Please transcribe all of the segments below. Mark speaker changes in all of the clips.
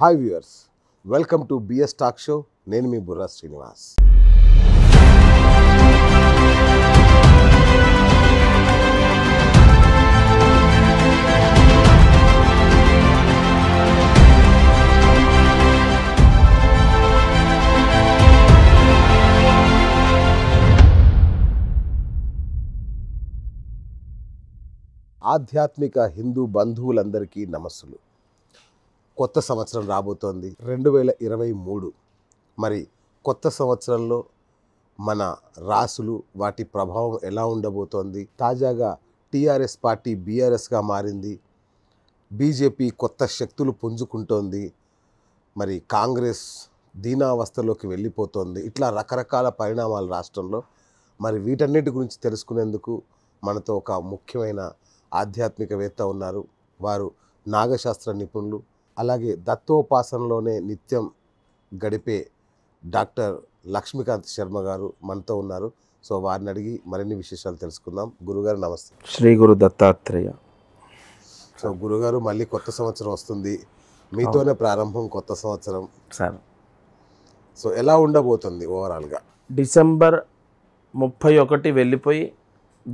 Speaker 1: Hi viewers welcome to BS talk show నేను మీ బుర్రా శ్రీనివాస్ ఆధ్యాత్మిక హిందూ బంధువులందరికీ నమస్సులు కొత్త సంవత్సరం రాబోతోంది రెండు వేల ఇరవై మూడు మరి కొత్త సంవత్సరంలో మన రాసులు వాటి ప్రభావం ఎలా ఉండబోతోంది తాజాగా టీఆర్ఎస్ పార్టీ బీఆర్ఎస్గా మారింది బీజేపీ కొత్త శక్తులు పుంజుకుంటోంది మరి కాంగ్రెస్ దీనావస్థలోకి వెళ్ళిపోతోంది ఇట్లా రకరకాల పరిణామాలు రాష్ట్రంలో మరి వీటన్నిటి గురించి తెలుసుకునేందుకు మనతో ఒక ముఖ్యమైన ఆధ్యాత్మికవేత్త ఉన్నారు వారు నాగశాస్త్ర నిపుణులు అలాగే దత్తోపాసనలోనే నిత్యం గడిపే డాక్టర్ లక్ష్మీకాంత్ శర్మ గారు మనతో ఉన్నారు సో వారిని అడిగి మరిన్ని విశేషాలు తెలుసుకుందాం గురుగారు నమస్తే
Speaker 2: శ్రీ గురు దత్తాత్రేయ
Speaker 1: సో గురుగారు మళ్ళీ కొత్త సంవత్సరం వస్తుంది మీతోనే ప్రారంభం కొత్త సంవత్సరం సార్ సో ఎలా ఉండబోతుంది
Speaker 2: ఓవరాల్గా డిసెంబర్ ముప్పై ఒకటి వెళ్ళిపోయి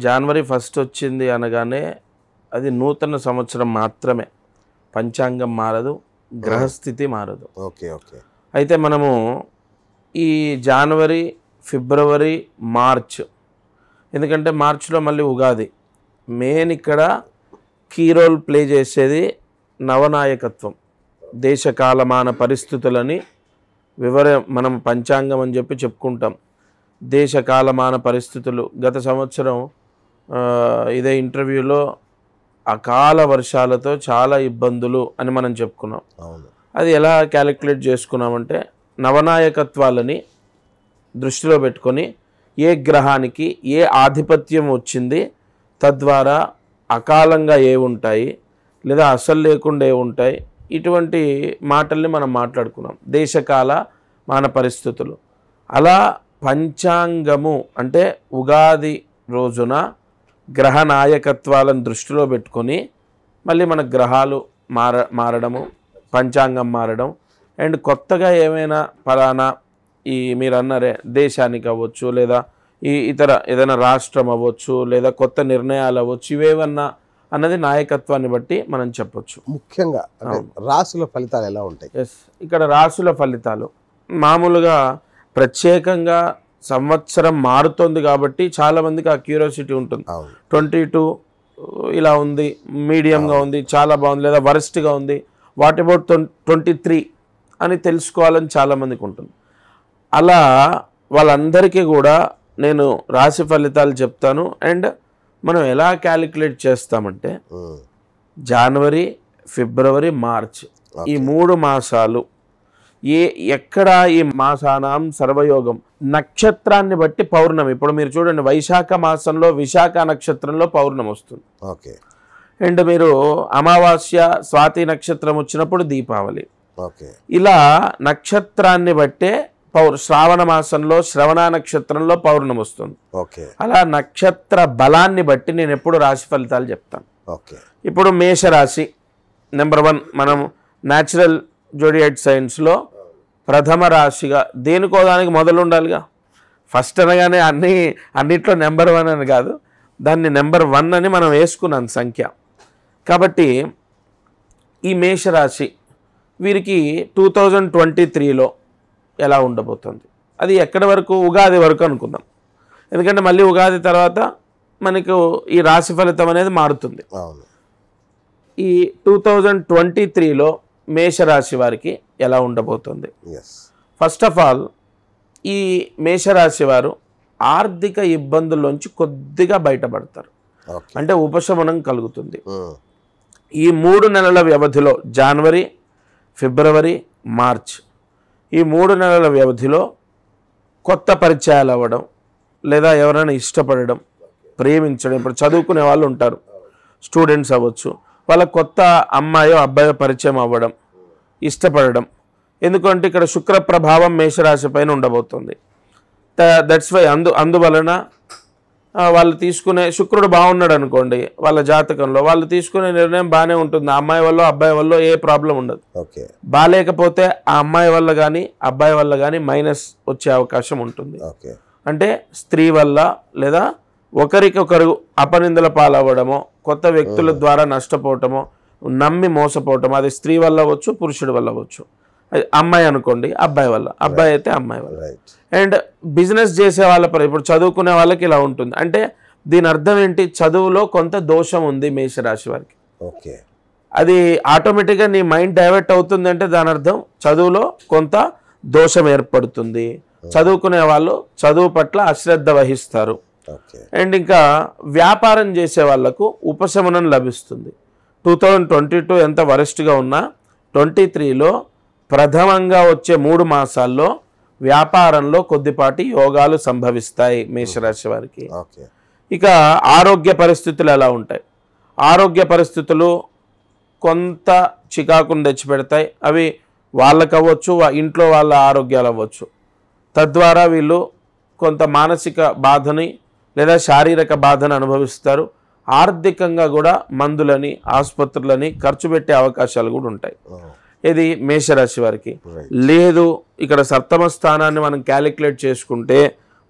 Speaker 2: జనవరి ఫస్ట్ వచ్చింది అనగానే అది నూతన సంవత్సరం మాత్రమే పంచాంగం మారదు గ్రహస్థితి మారదు ఓకే ఓకే అయితే మనము ఈ జనవరి ఫిబ్రవరి మార్చ్ ఎందుకంటే మార్చిలో మళ్ళీ ఉగాది మెయిన్ ఇక్కడ కీ రోల్ ప్లే చేసేది నవనాయకత్వం దేశకాలమాన పరిస్థితులని వివర మనం పంచాంగం అని చెప్పి చెప్పుకుంటాం దేశకాలమాన పరిస్థితులు గత సంవత్సరం ఇదే ఇంటర్వ్యూలో అకాల వర్షాలతో చాలా ఇబ్బందులు అని మనం చెప్పుకున్నాం అది ఎలా క్యాలిక్యులేట్ చేసుకున్నామంటే నవనాయకత్వాలని దృష్టిలో పెట్టుకొని ఏ గ్రహానికి ఏ ఆధిపత్యం వచ్చింది తద్వారా అకాలంగా ఏ ఉంటాయి లేదా అసలు లేకుండా ఏ ఉంటాయి ఇటువంటి మాటల్ని మనం మాట్లాడుకున్నాం దేశకాల మన పరిస్థితులు అలా పంచాంగము అంటే ఉగాది రోజున గ్రహ నాయకత్వాలను దృష్టిలో పెట్టుకొని మళ్ళీ మన గ్రహాలు మార మారడము పంచాంగం మారడం అండ్ కొత్తగా ఏమైనా ఫలానా ఈ మీరు అన్నారే దేశానికి అవ్వచ్చు లేదా ఈ ఇతర ఏదైనా రాష్ట్రం అవ్వచ్చు లేదా కొత్త నిర్ణయాలు అవ్వచ్చు ఇవేవన్నా అన్నది నాయకత్వాన్ని బట్టి మనం చెప్పొచ్చు ముఖ్యంగా రాసుల ఫలితాలు ఎలా ఉంటాయి ఎస్ ఇక్కడ రాసుల ఫలితాలు మామూలుగా ప్రత్యేకంగా సంవత్సరం మారుతోంది కాబట్టి చాలామందికి ఆ క్యూరియాసిటీ ఉంటుంది ట్వంటీ టూ ఇలా ఉంది మీడియంగా ఉంది చాలా బాగుంది లేదా వరెస్ట్గా ఉంది వాట్ అబౌట్ ట్వంటీ త్రీ అని తెలుసుకోవాలని చాలామందికి ఉంటుంది అలా వాళ్ళందరికీ కూడా నేను రాశి ఫలితాలు చెప్తాను అండ్ మనం ఎలా క్యాలిక్యులేట్ చేస్తామంటే జనవరి ఫిబ్రవరి మార్చ్ ఈ మూడు మాసాలు ఏ ఎక్కడ ఈ మాసానాం సర్వయోగం నక్షత్రాన్ని బట్టి పౌర్ణమి ఇప్పుడు మీరు చూడండి వైశాఖ మాసంలో విశాఖ నక్షత్రంలో పౌర్ణమి వస్తుంది ఓకే అండ్ మీరు అమావాస్య స్వాతి నక్షత్రం వచ్చినప్పుడు దీపావళి ఓకే ఇలా నక్షత్రాన్ని బట్టే పౌర్ శ్రావణ మాసంలో శ్రవణ నక్షత్రంలో పౌర్ణమి వస్తుంది ఓకే అలా నక్షత్ర బలాన్ని బట్టి నేను ఎప్పుడు రాశి ఫలితాలు చెప్తాను ఓకే ఇప్పుడు మేషరాశి నెంబర్ వన్ మనం న్యాచురల్ జోడియట్ సైన్స్లో ప్రథమ రాశిగా దేనికో దానికి మొదలు ఉండాలిగా ఫస్ట్ అనగానే అన్ని అన్నిట్లో నెంబర్ వన్ అని కాదు దాన్ని నెంబర్ వన్ అని మనం వేసుకున్నాం సంఖ్య కాబట్టి ఈ మేషరాశి వీరికి టూ థౌజండ్ ట్వంటీ త్రీలో ఎలా ఉండబోతుంది అది ఎక్కడి వరకు ఉగాది వరకు అనుకుందాం ఎందుకంటే మళ్ళీ ఉగాది తర్వాత మనకు ఈ రాశి ఫలితం అనేది మారుతుంది ఈ టూ థౌజండ్ ట్వంటీ త్రీలో మేషరాశి వారికి ఎలా ఉండబోతుంది ఫస్ట్ ఆఫ్ ఆల్ ఈ మేషరాశి వారు ఆర్థిక ఇబ్బందుల్లోంచి కొద్దిగా బయటపడతారు అంటే ఉపశమనం కలుగుతుంది ఈ మూడు నెలల వ్యవధిలో జనవరి ఫిబ్రవరి మార్చ్ ఈ మూడు నెలల వ్యవధిలో కొత్త పరిచయాలు అవ్వడం లేదా ఎవరైనా ఇష్టపడడం ప్రేమించడం ఇప్పుడు చదువుకునే వాళ్ళు ఉంటారు స్టూడెంట్స్ అవ్వచ్చు వాళ్ళ కొత్త అమ్మాయో అబ్బాయో పరిచయం అవ్వడం ఇష్టపడడం ఎందుకంటే ఇక్కడ శుక్ర ప్రభావం మేషరాశి పైన ఉండబోతుంది దట్స్ వై అందు అందువలన వాళ్ళు తీసుకునే శుక్రుడు బాగున్నాడు అనుకోండి వాళ్ళ జాతకంలో వాళ్ళు తీసుకునే నిర్ణయం బాగానే ఉంటుంది ఆ అమ్మాయి వల్ల అబ్బాయి వల్ల ఏ ప్రాబ్లం ఉండదు ఓకే బాగాలేకపోతే ఆ అమ్మాయి వల్ల కానీ అబ్బాయి వల్ల కానీ మైనస్ వచ్చే అవకాశం ఉంటుంది ఓకే అంటే స్త్రీ వల్ల లేదా ఒకరికొకరు అపనిందల పాలవ్వడమో కొత్త వ్యక్తుల ద్వారా నష్టపోవటమో నమ్మి మోసపోవటం అది స్త్రీ వల్ల అవ్వచ్చు పురుషుడి వల్ల అవ్వచ్చు అమ్మాయి అనుకోండి అబ్బాయి వల్ల అబ్బాయి అయితే అమ్మాయి వల్ల అండ్ బిజినెస్ చేసే వాళ్ళ పరి ఇప్పుడు చదువుకునే వాళ్ళకి ఇలా ఉంటుంది అంటే దీని అర్థం ఏంటి చదువులో కొంత దోషం ఉంది మేషరాశి వారికి ఓకే అది ఆటోమేటిక్గా నీ మైండ్ డైవర్ట్ అవుతుందంటే దాని అర్థం చదువులో కొంత దోషం ఏర్పడుతుంది hmm. చదువుకునే వాళ్ళు చదువు పట్ల అశ్రద్ధ వహిస్తారు అండ్ ఇంకా వ్యాపారం చేసే వాళ్లకు ఉపశమనం లభిస్తుంది టూ థౌజండ్ ట్వంటీ టూ ఎంత వరెస్ట్గా ఉన్నా ట్వంటీ త్రీలో ప్రథమంగా వచ్చే మూడు మాసాల్లో వ్యాపారంలో కొద్దిపాటి యోగాలు సంభవిస్తాయి మేషరాశి వారికి ఇక ఆరోగ్య పరిస్థితులు ఎలా ఉంటాయి ఆరోగ్య పరిస్థితులు కొంత చికాకును తెచ్చిపెడతాయి అవి వాళ్ళకు అవ్వచ్చు ఇంట్లో వాళ్ళ ఆరోగ్యాలు అవ్వచ్చు తద్వారా వీళ్ళు కొంత మానసిక బాధని లేదా శారీరక బాధను అనుభవిస్తారు ఆర్థికంగా కూడా మందులని ఆసుపత్రులని ఖర్చు పెట్టే అవకాశాలు కూడా ఉంటాయి ఇది మేషరాశి వారికి లేదు ఇక్కడ సప్తమ స్థానాన్ని మనం క్యాలిక్యులేట్ చేసుకుంటే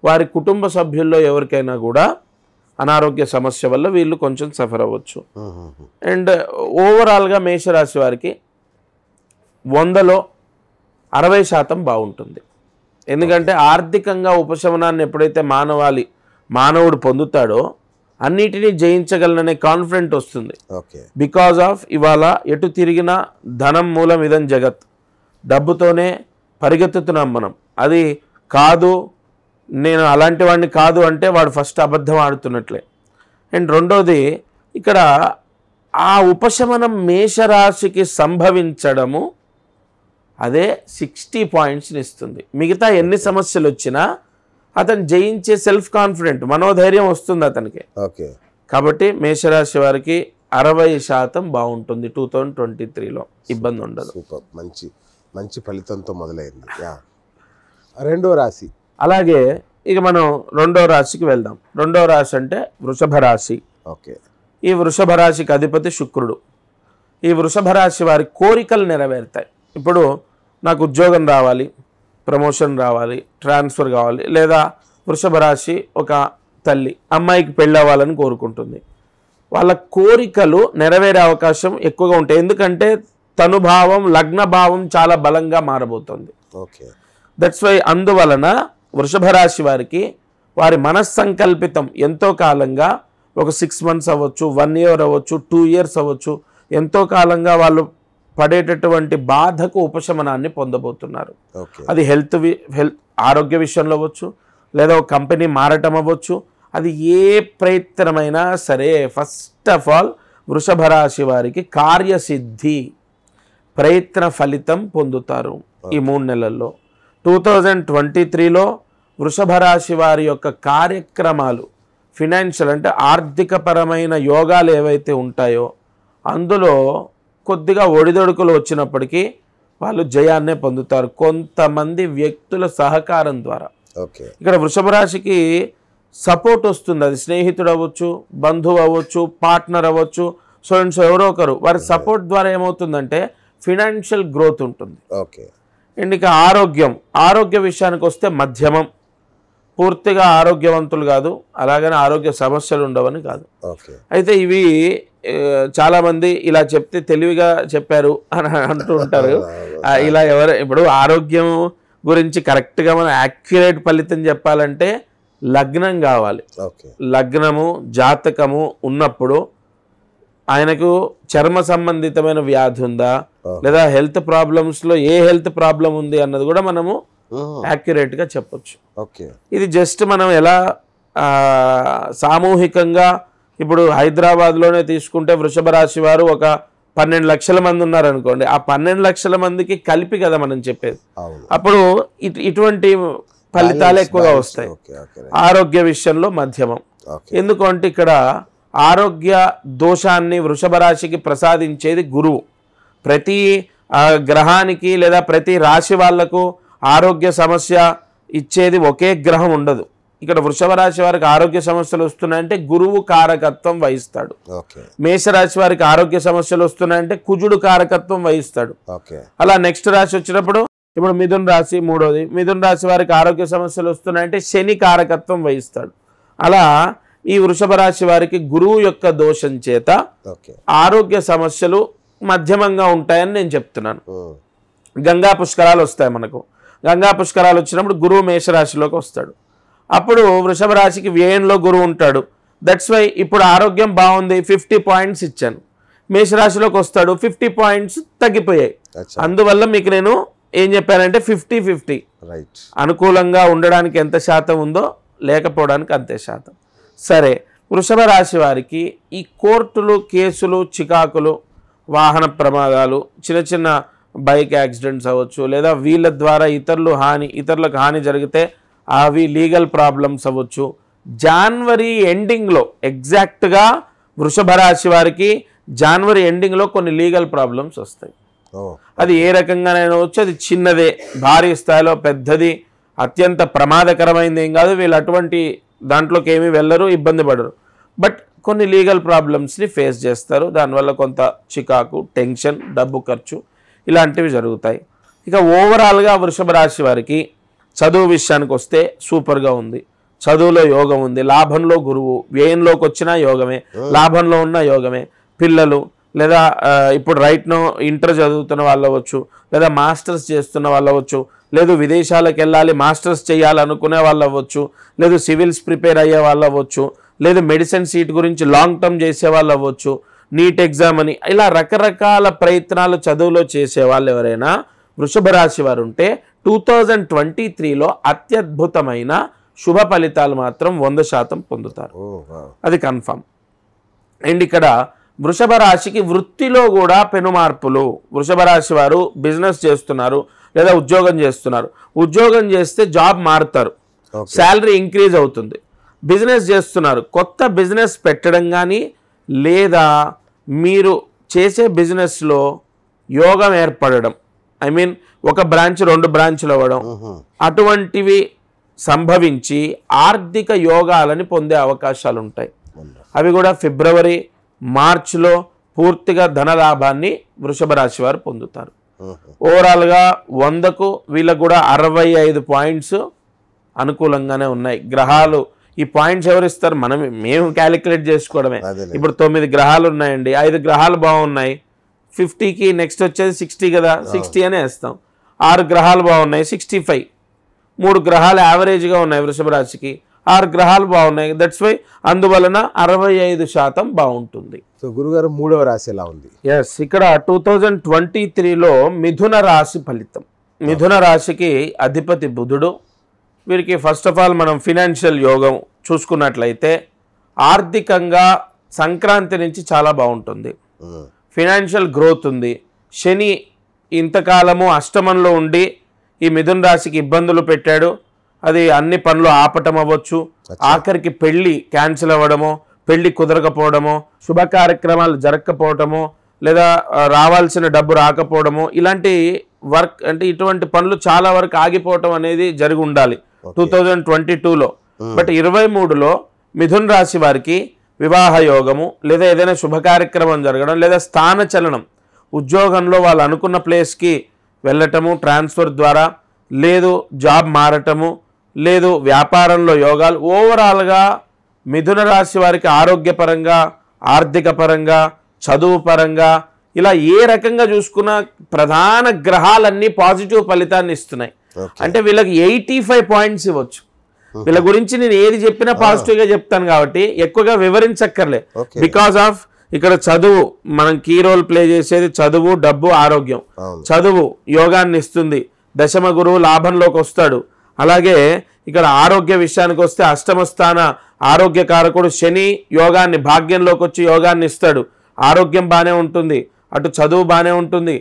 Speaker 2: వారి కుటుంబ సభ్యుల్లో ఎవరికైనా కూడా అనారోగ్య సమస్య వల్ల వీళ్ళు కొంచెం సఫర్ అవ్వచ్చు అండ్ ఓవరాల్గా మేషరాశి వారికి వందలో అరవై శాతం బాగుంటుంది ఎందుకంటే ఆర్థికంగా ఉపశమనాన్ని ఎప్పుడైతే మానవాళి మానవుడు పొందుతాడో అన్నిటినీ జయించగలననే కాన్ఫిడెంట్ వస్తుంది బికాజ్ ఆఫ్ ఇవాళ ఎటు తిరిగిన ధనం మూలం ఇదం జగత్ డబ్బుతోనే పరిగెత్తుతున్నాం మనం అది కాదు నేను అలాంటి వాడిని కాదు అంటే వాడు ఫస్ట్ అబద్ధం ఆడుతున్నట్లే అండ్ రెండోది ఇక్కడ ఆ ఉపశమనం మేషరాశికి సంభవించడము అదే సిక్స్టీ పాయింట్స్ని ఇస్తుంది మిగతా ఎన్ని సమస్యలు వచ్చినా అతను జయించే సెల్ఫ్ కాన్ఫిడెంట్ మనోధైర్యం వస్తుంది అతనికి ఓకే కాబట్టి మేషరాశి వారికి అరవై శాతం బాగుంటుంది టూ థౌజండ్ ట్వంటీ త్రీలో ఇబ్బంది ఉండదు మంచి మంచి ఫలితంతో మొదలైంది రెండో రాశి అలాగే ఇక మనం రెండో రాశికి వెళ్దాం రెండో రాశి అంటే వృషభ రాశి ఓకే ఈ వృషభ రాశికి అధిపతి శుక్రుడు ఈ వృషభ రాశి వారి కోరికలు నెరవేరుతాయి ఇప్పుడు నాకు ఉద్యోగం రావాలి ప్రమోషన్ రావాలి ట్రాన్స్ఫర్ కావాలి లేదా వృషభ రాశి ఒక తల్లి అమ్మాయికి పెళ్ళవ్వాలని కోరుకుంటుంది వాళ్ళ కోరికలు నెరవేరే అవకాశం ఎక్కువగా ఉంటాయి ఎందుకంటే తను లగ్న లగ్నభావం చాలా బలంగా మారబోతుంది ఓకే దట్స్ వై అందువలన వృషభ రాశి వారికి వారి మనస్సంకల్పితం ఎంతో కాలంగా ఒక సిక్స్ మంత్స్ అవ్వచ్చు వన్ ఇయర్ అవ్వచ్చు టూ ఇయర్స్ అవ్వచ్చు ఎంతో కాలంగా వాళ్ళు పడేటటువంటి బాధకు ఉపశమనాన్ని పొందబోతున్నారు అది హెల్త్ హెల్త్ ఆరోగ్య విషయంలో అవ్వచ్చు లేదా ఒక కంపెనీ మారటం అవ్వచ్చు అది ఏ ప్రయత్నమైనా సరే ఫస్ట్ ఆఫ్ ఆల్ వృషభ రాశి వారికి కార్యసిద్ధి ప్రయత్న ఫలితం పొందుతారు ఈ మూడు నెలల్లో టూ థౌజండ్ ట్వంటీ త్రీలో వృషభ రాశి వారి యొక్క కార్యక్రమాలు ఫినాన్షియల్ అంటే ఆర్థికపరమైన యోగాలు ఏవైతే ఉంటాయో అందులో కొద్దిగా ఒడిదొడుకులు వచ్చినప్పటికీ వాళ్ళు జయాన్నే పొందుతారు కొంతమంది వ్యక్తుల సహకారం ద్వారా ఓకే ఇక్కడ వృషభ రాశికి సపోర్ట్ వస్తుంది అది స్నేహితుడు అవ్వచ్చు బంధువు అవ్వచ్చు పార్ట్నర్ అవ్వచ్చు సో అండ్ సో ఎవరో ఒకరు వారి hmm. సపోర్ట్ ద్వారా ఏమవుతుందంటే ఫినాన్షియల్ గ్రోత్ ఉంటుంది ఓకే అండ్ ఇక ఆరోగ్యం ఆరోగ్య విషయానికి వస్తే మధ్యమం పూర్తిగా ఆరోగ్యవంతులు కాదు అలాగనే ఆరోగ్య సమస్యలు ఉండవని కాదు అయితే ఇవి చాలామంది ఇలా చెప్తే తెలివిగా చెప్పారు అని అంటూ ఉంటారు ఇలా ఎవరు ఇప్పుడు ఆరోగ్యం గురించి కరెక్ట్గా మనం యాక్యురేట్ ఫలితం చెప్పాలంటే లగ్నం కావాలి లగ్నము జాతకము ఉన్నప్పుడు ఆయనకు చర్మ సంబంధితమైన వ్యాధి ఉందా లేదా హెల్త్ ప్రాబ్లమ్స్లో ఏ హెల్త్ ప్రాబ్లం ఉంది అన్నది కూడా మనము యాక్యురేట్గా చెప్పొచ్చు ఇది జస్ట్ మనం ఎలా సామూహికంగా ఇప్పుడు హైదరాబాద్లోనే తీసుకుంటే వృషభ రాశి వారు ఒక పన్నెండు లక్షల మంది ఉన్నారనుకోండి ఆ పన్నెండు లక్షల మందికి కలిపి కదా మనం చెప్పేది అప్పుడు ఇటువంటి ఫలితాలు ఎక్కువగా వస్తాయి ఆరోగ్య విషయంలో మధ్యమం ఎందుకంటే ఇక్కడ ఆరోగ్య దోషాన్ని వృషభ రాశికి ప్రసాదించేది గురువు ప్రతి గ్రహానికి లేదా ప్రతి రాశి వాళ్లకు ఆరోగ్య సమస్య ఇచ్చేది ఒకే గ్రహం ఉండదు ఇక్కడ వృషభ రాశి వారికి ఆరోగ్య సమస్యలు వస్తున్నాయంటే గురువు కారకత్వం వహిస్తాడు మేషరాశి వారికి ఆరోగ్య సమస్యలు వస్తున్నాయంటే కుజుడు కారకత్వం వహిస్తాడు అలా నెక్స్ట్ రాశి వచ్చినప్పుడు ఇప్పుడు మిథున్ రాశి మూడోది మిథున్ రాశి వారికి ఆరోగ్య సమస్యలు వస్తున్నాయంటే శని కారకత్వం వహిస్తాడు అలా ఈ వృషభ రాశి వారికి గురువు యొక్క దోషం చేత ఆరోగ్య సమస్యలు మధ్యమంగా ఉంటాయని నేను చెప్తున్నాను గంగా పుష్కరాలు వస్తాయి మనకు గంగా పుష్కరాలు వచ్చినప్పుడు గురువు మేషరాశిలోకి వస్తాడు అప్పుడు వృషభ రాశికి వ్యయంలో గురువు ఉంటాడు దట్స్ వై ఇప్పుడు ఆరోగ్యం బాగుంది ఫిఫ్టీ పాయింట్స్ ఇచ్చాను మేషరాశిలోకి వస్తాడు ఫిఫ్టీ పాయింట్స్ తగ్గిపోయాయి అందువల్ల మీకు నేను ఏం చెప్పానంటే ఫిఫ్టీ ఫిఫ్టీ రైట్ అనుకూలంగా ఉండడానికి ఎంత శాతం ఉందో లేకపోవడానికి అంతే శాతం సరే వృషభ రాశి వారికి ఈ కోర్టులు కేసులు చికాకులు వాహన ప్రమాదాలు చిన్న చిన్న బైక్ యాక్సిడెంట్స్ అవ్వచ్చు లేదా వీళ్ళ ద్వారా ఇతరులు హాని ఇతరులకు హాని జరిగితే అవి లీగల్ ప్రాబ్లమ్స్ అవ్వచ్చు జాన్వరి ఎండింగ్లో ఎగ్జాక్ట్గా వృషభ రాశి వారికి జాన్వరి ఎండింగ్లో కొన్ని లీగల్ ప్రాబ్లమ్స్ వస్తాయి అది ఏ రకంగానైనా వచ్చి అది చిన్నదే భారీ స్థాయిలో పెద్దది అత్యంత ప్రమాదకరమైనది ఏం కాదు వీళ్ళు అటువంటి దాంట్లోకి ఏమీ వెళ్ళరు ఇబ్బంది పడరు బట్ కొన్ని లీగల్ ప్రాబ్లమ్స్ని ఫేస్ చేస్తారు దానివల్ల కొంత చికాకు టెన్షన్ డబ్బు ఖర్చు ఇలాంటివి జరుగుతాయి ఇక ఓవరాల్గా వృషభ రాశి వారికి చదువు విషయానికి వస్తే సూపర్గా ఉంది చదువులో యోగం ఉంది లాభంలో గురువు వ్యయంలోకి వచ్చినా యోగమే లాభంలో ఉన్న యోగమే పిల్లలు లేదా ఇప్పుడు రైట్ను ఇంటర్ చదువుతున్న వాళ్ళు అవ్వచ్చు లేదా మాస్టర్స్ చేస్తున్న వాళ్ళు అవ్వచ్చు లేదు విదేశాలకు వెళ్ళాలి మాస్టర్స్ చేయాలనుకునే వాళ్ళు అవ్వచ్చు లేదు సివిల్స్ ప్రిపేర్ అయ్యే వాళ్ళు అవ్వచ్చు లేదు మెడిసిన్ సీట్ గురించి లాంగ్ టర్మ్ చేసే వాళ్ళు అవ్వచ్చు నీట్ ఎగ్జామ్ అని ఇలా రకరకాల ప్రయత్నాలు చదువులో చేసే వాళ్ళు ఎవరైనా వృషభ రాశి వారు ఉంటే టూ థౌజండ్ ట్వంటీ త్రీలో అత్యద్భుతమైన శుభ ఫలితాలు మాత్రం వంద శాతం పొందుతారు అది కన్ఫర్మ్ అండ్ ఇక్కడ వృషభ రాశికి వృత్తిలో కూడా పెను మార్పులు వృషభ రాశి వారు బిజినెస్ చేస్తున్నారు లేదా ఉద్యోగం చేస్తున్నారు ఉద్యోగం చేస్తే జాబ్ మారుతారు శాలరీ ఇంక్రీజ్ అవుతుంది బిజినెస్ చేస్తున్నారు కొత్త బిజినెస్ పెట్టడం కానీ లేదా మీరు చేసే బిజినెస్లో యోగం ఏర్పడడం ఐ మీన్ ఒక బ్రాంచ్ రెండు బ్రాంచ్లు అవ్వడం అటువంటివి సంభవించి ఆర్థిక యోగాలని పొందే అవకాశాలు ఉంటాయి అవి కూడా ఫిబ్రవరి మార్చిలో పూర్తిగా ధనలాభాన్ని వృషభ రాశి వారు పొందుతారు ఓవరాల్గా వందకు వీళ్ళకు కూడా అరవై ఐదు పాయింట్స్ అనుకూలంగానే ఉన్నాయి గ్రహాలు ఈ పాయింట్స్ ఎవరిస్తారు మనం మేము క్యాలిక్యులేట్ చేసుకోవడమే ఇప్పుడు తొమ్మిది గ్రహాలు ఉన్నాయండి ఐదు గ్రహాలు బాగున్నాయి ఫిఫ్టీకి నెక్స్ట్ వచ్చేది సిక్స్టీ కదా సిక్స్టీ అనే వేస్తాం ఆరు గ్రహాలు బాగున్నాయి సిక్స్టీ ఫైవ్ మూడు గ్రహాలు యావరేజ్గా ఉన్నాయి వృషభ రాశికి ఆరు గ్రహాలు బాగున్నాయి దట్స్ వై అందువలన అరవై ఐదు శాతం బాగుంటుంది సో గురుగారు మూడవ రాశి ఎలా ఉంది ఎస్ ఇక్కడ టూ థౌజండ్ ట్వంటీ త్రీలో మిథున రాశి ఫలితం మిథున రాశికి అధిపతి బుధుడు వీరికి ఫస్ట్ ఆఫ్ ఆల్ మనం ఫినాన్షియల్ యోగం చూసుకున్నట్లయితే ఆర్థికంగా సంక్రాంతి నుంచి చాలా బాగుంటుంది ఫినాన్షియల్ గ్రోత్ ఉంది శని ఇంతకాలము అష్టమంలో ఉండి ఈ మిథున్ రాశికి ఇబ్బందులు పెట్టాడు అది అన్ని పనులు ఆపటం అవ్వచ్చు ఆఖరికి పెళ్ళి క్యాన్సిల్ అవ్వడమో పెళ్ళి కుదరకపోవడమో శుభ కార్యక్రమాలు జరగకపోవడమో లేదా రావాల్సిన డబ్బు రాకపోవడము ఇలాంటి వర్క్ అంటే ఇటువంటి పనులు చాలా వరకు ఆగిపోవటం అనేది జరిగి ఉండాలి టూ థౌజండ్ ట్వంటీ టూలో బట్ ఇరవై మూడులో మిథున్ రాశి వారికి వివాహ యోగము లేదా ఏదైనా శుభ కార్యక్రమం జరగడం లేదా స్థాన చలనం ఉద్యోగంలో వాళ్ళు అనుకున్న ప్లేస్కి వెళ్ళటము ట్రాన్స్ఫర్ ద్వారా లేదు జాబ్ మారటము లేదు వ్యాపారంలో యోగాలు ఓవరాల్గా మిథున రాశి వారికి ఆరోగ్యపరంగా ఆర్థిక పరంగా చదువు పరంగా ఇలా ఏ రకంగా చూసుకున్న ప్రధాన గ్రహాలన్నీ పాజిటివ్ ఫలితాన్ని ఇస్తున్నాయి అంటే వీళ్ళకి ఎయిటీ ఫైవ్ పాయింట్స్ ఇవ్వచ్చు వీళ్ళ గురించి నేను ఏది చెప్పినా పాజిటివ్ గా చెప్తాను కాబట్టి ఎక్కువగా వివరించక్కర్లే బికాస్ ఆఫ్ ఇక్కడ చదువు మనం కీ రోల్ ప్లే చేసేది చదువు డబ్బు ఆరోగ్యం చదువు యోగాన్ని ఇస్తుంది దశమ గురువు లాభంలోకి వస్తాడు అలాగే ఇక్కడ ఆరోగ్య విషయానికి వస్తే అష్టమ స్థాన కారకుడు శని యోగాన్ని భాగ్యంలోకి వచ్చి యోగాన్ని ఇస్తాడు ఆరోగ్యం బాగానే ఉంటుంది అటు చదువు బాగానే ఉంటుంది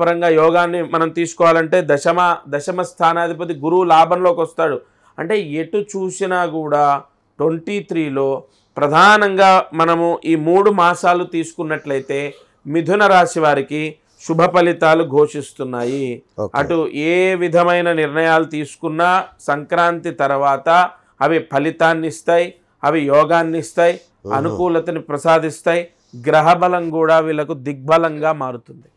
Speaker 2: పరంగా యోగాన్ని మనం తీసుకోవాలంటే దశమ దశమ స్థానాధిపతి గురువు లాభంలోకి వస్తాడు అంటే ఎటు చూసినా కూడా ట్వంటీ త్రీలో ప్రధానంగా మనము ఈ మూడు మాసాలు తీసుకున్నట్లయితే మిథున రాశి వారికి శుభ ఫలితాలు ఘోషిస్తున్నాయి అటు ఏ విధమైన నిర్ణయాలు తీసుకున్నా సంక్రాంతి తర్వాత అవి ఫలితాన్ని ఇస్తాయి అవి యోగాన్ని ఇస్తాయి అనుకూలతని ప్రసాదిస్తాయి గ్రహబలం కూడా వీళ్ళకు దిగ్బలంగా మారుతుంది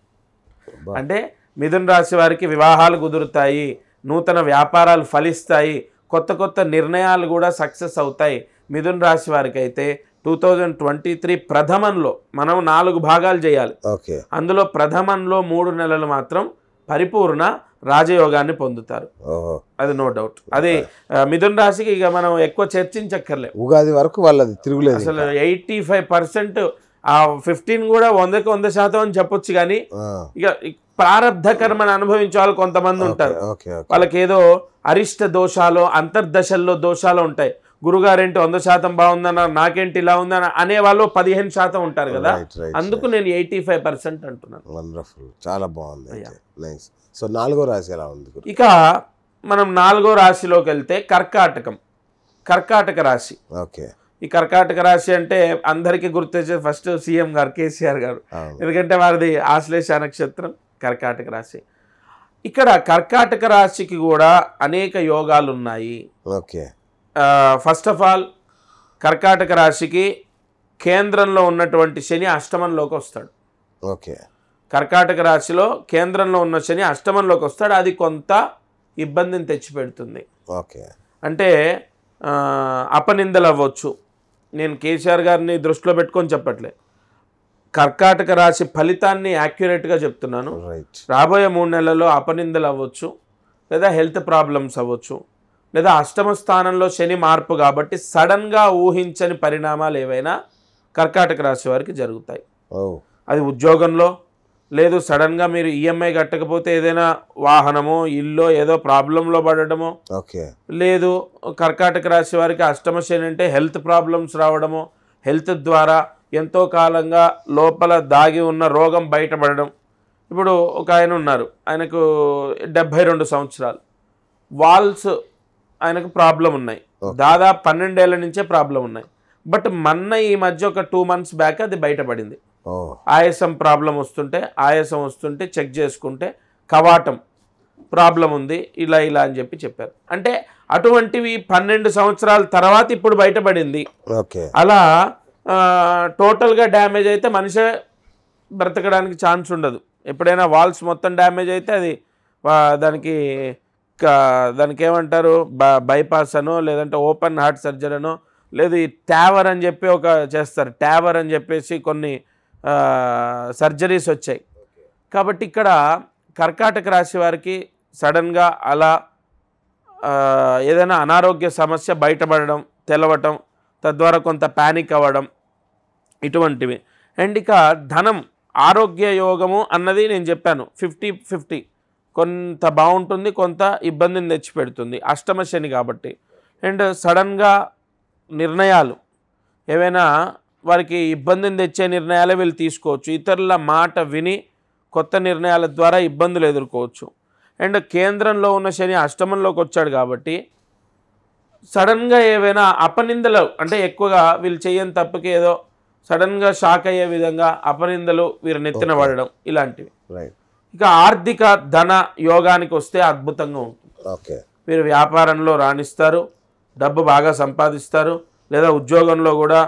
Speaker 2: అంటే మిథున రాశి వారికి వివాహాలు కుదురుతాయి నూతన వ్యాపారాలు ఫలిస్తాయి కొత్త కొత్త నిర్ణయాలు కూడా సక్సెస్ అవుతాయి మిథున్ రాశి వారికి అయితే టూ థౌజండ్ ట్వంటీ త్రీ ప్రథమంలో మనం నాలుగు భాగాలు చేయాలి ఓకే అందులో ప్రథమంలో మూడు నెలలు మాత్రం పరిపూర్ణ రాజయోగాన్ని పొందుతారు అది నో డౌట్ అది మిథున్ రాశికి ఇక మనం ఎక్కువ చర్చించక్కర్లేదు
Speaker 1: ఉగాది వరకు వాళ్ళది తిరుగులేదు అసలు
Speaker 2: ఎయిటీ ఫైవ్ పర్సెంట్ ఆ ఫిఫ్టీన్ కూడా వందకి వంద శాతం అని చెప్పొచ్చు కానీ ఇక ప్రారంధ కర్మను అనుభవించే వాళ్ళు కొంతమంది ఉంటారు వాళ్ళకి ఏదో అరిష్ట దోషాలు అంతర్దశల్లో దోషాలు ఉంటాయి గురుగారేంటి వంద శాతం బాగుందన్నా నాకేంటి ఇలా ఉందన్న అనే వాళ్ళు పదిహేను శాతం ఉంటారు కదా అందుకు నేను ఎయిటీ ఫైవ్ పర్సెంట్
Speaker 1: అంటున్నాను చాలా బాగుంది సో నాలుగో రాశి ఎలా ఉంది ఇక
Speaker 2: మనం నాలుగో రాశిలోకి వెళ్తే కర్కాటకం కర్కాటక రాశి ఓకే ఈ కర్కాటక రాశి అంటే అందరికీ గుర్తొచ్చేది ఫస్ట్ సీఎం గారు కేసీఆర్ గారు ఎందుకంటే వారిది ఆశ్లేష నక్షత్రం కర్కాటక రాశి ఇక్కడ కర్కాటక రాశికి కూడా అనేక యోగాలు ఉన్నాయి ఓకే ఫస్ట్ ఆఫ్ ఆల్ కర్కాటక రాశికి కేంద్రంలో ఉన్నటువంటి శని అష్టమంలోకి వస్తాడు ఓకే కర్కాటక రాశిలో కేంద్రంలో ఉన్న శని అష్టమంలోకి వస్తాడు అది కొంత ఇబ్బందిని తెచ్చిపెడుతుంది ఓకే అంటే అపనిందలు అవ్వచ్చు నేను కేసీఆర్ గారిని దృష్టిలో పెట్టుకొని చెప్పట్లే కర్కాటక రాశి ఫలితాన్ని యాక్యురేట్గా చెప్తున్నాను రాబోయే మూడు నెలల్లో అపనిందలు అవ్వచ్చు లేదా హెల్త్ ప్రాబ్లమ్స్ అవ్వచ్చు లేదా అష్టమ స్థానంలో శని మార్పు కాబట్టి సడన్గా ఊహించని పరిణామాలు ఏవైనా కర్కాటక రాశి వారికి జరుగుతాయి అది ఉద్యోగంలో లేదు సడన్గా మీరు ఈఎంఐ e కట్టకపోతే ఏదైనా వాహనము ఇల్లు ఏదో ప్రాబ్లంలో పడడము ఓకే లేదు కర్కాటక రాశి వారికి అష్టమ శని అంటే హెల్త్ ప్రాబ్లమ్స్ రావడము హెల్త్ ద్వారా ఎంతో కాలంగా లోపల దాగి ఉన్న రోగం బయటపడడం ఇప్పుడు ఒక ఆయన ఉన్నారు ఆయనకు డెబ్భై రెండు సంవత్సరాలు వాల్స్ ఆయనకు ప్రాబ్లం ఉన్నాయి దాదాపు పన్నెండేళ్ల నుంచే ప్రాబ్లం ఉన్నాయి బట్ మొన్న ఈ మధ్య ఒక టూ మంత్స్ బ్యాక్ అది బయటపడింది ఆయాసం ప్రాబ్లం వస్తుంటే ఆయాసం వస్తుంటే చెక్ చేసుకుంటే కవాటం ప్రాబ్లం ఉంది ఇలా ఇలా అని చెప్పి చెప్పారు అంటే అటువంటివి పన్నెండు సంవత్సరాల తర్వాత ఇప్పుడు బయటపడింది అలా టోటల్గా డ్యామేజ్ అయితే మనిషే బ్రతకడానికి ఛాన్స్ ఉండదు ఎప్పుడైనా వాల్స్ మొత్తం డ్యామేజ్ అయితే అది దానికి దానికి ఏమంటారు బైపాస్ అనో లేదంటే ఓపెన్ హార్ట్ సర్జరీ అనో లేదు ట్యావర్ అని చెప్పి ఒక చేస్తారు ట్యావర్ అని చెప్పేసి కొన్ని సర్జరీస్ వచ్చాయి కాబట్టి ఇక్కడ కర్కాటక రాశి వారికి సడన్గా అలా ఏదైనా అనారోగ్య సమస్య బయటపడడం తెలవటం తద్వారా కొంత ప్యానిక్ అవ్వడం ఇటువంటివి అండ్ ఇక ధనం ఆరోగ్య యోగము అన్నది నేను చెప్పాను ఫిఫ్టీ ఫిఫ్టీ కొంత బాగుంటుంది కొంత ఇబ్బందిని తెచ్చిపెడుతుంది అష్టమ శని కాబట్టి అండ్ సడన్గా నిర్ణయాలు ఏవైనా వారికి ఇబ్బందిని తెచ్చే నిర్ణయాలు వీళ్ళు తీసుకోవచ్చు ఇతరుల మాట విని కొత్త నిర్ణయాల ద్వారా ఇబ్బందులు ఎదుర్కోవచ్చు అండ్ కేంద్రంలో ఉన్న శని అష్టమంలోకి వచ్చాడు కాబట్టి సడన్గా ఏవైనా అపనిందలు అంటే ఎక్కువగా వీళ్ళు చేయని తప్పకి ఏదో సడన్గా షాక్ అయ్యే విధంగా అపనిందలు వీరు నెత్తిన పడడం ఇలాంటివి ఇక ఆర్థిక ధన యోగానికి వస్తే అద్భుతంగా ఉంటుంది వీరు వ్యాపారంలో రాణిస్తారు డబ్బు బాగా సంపాదిస్తారు లేదా ఉద్యోగంలో కూడా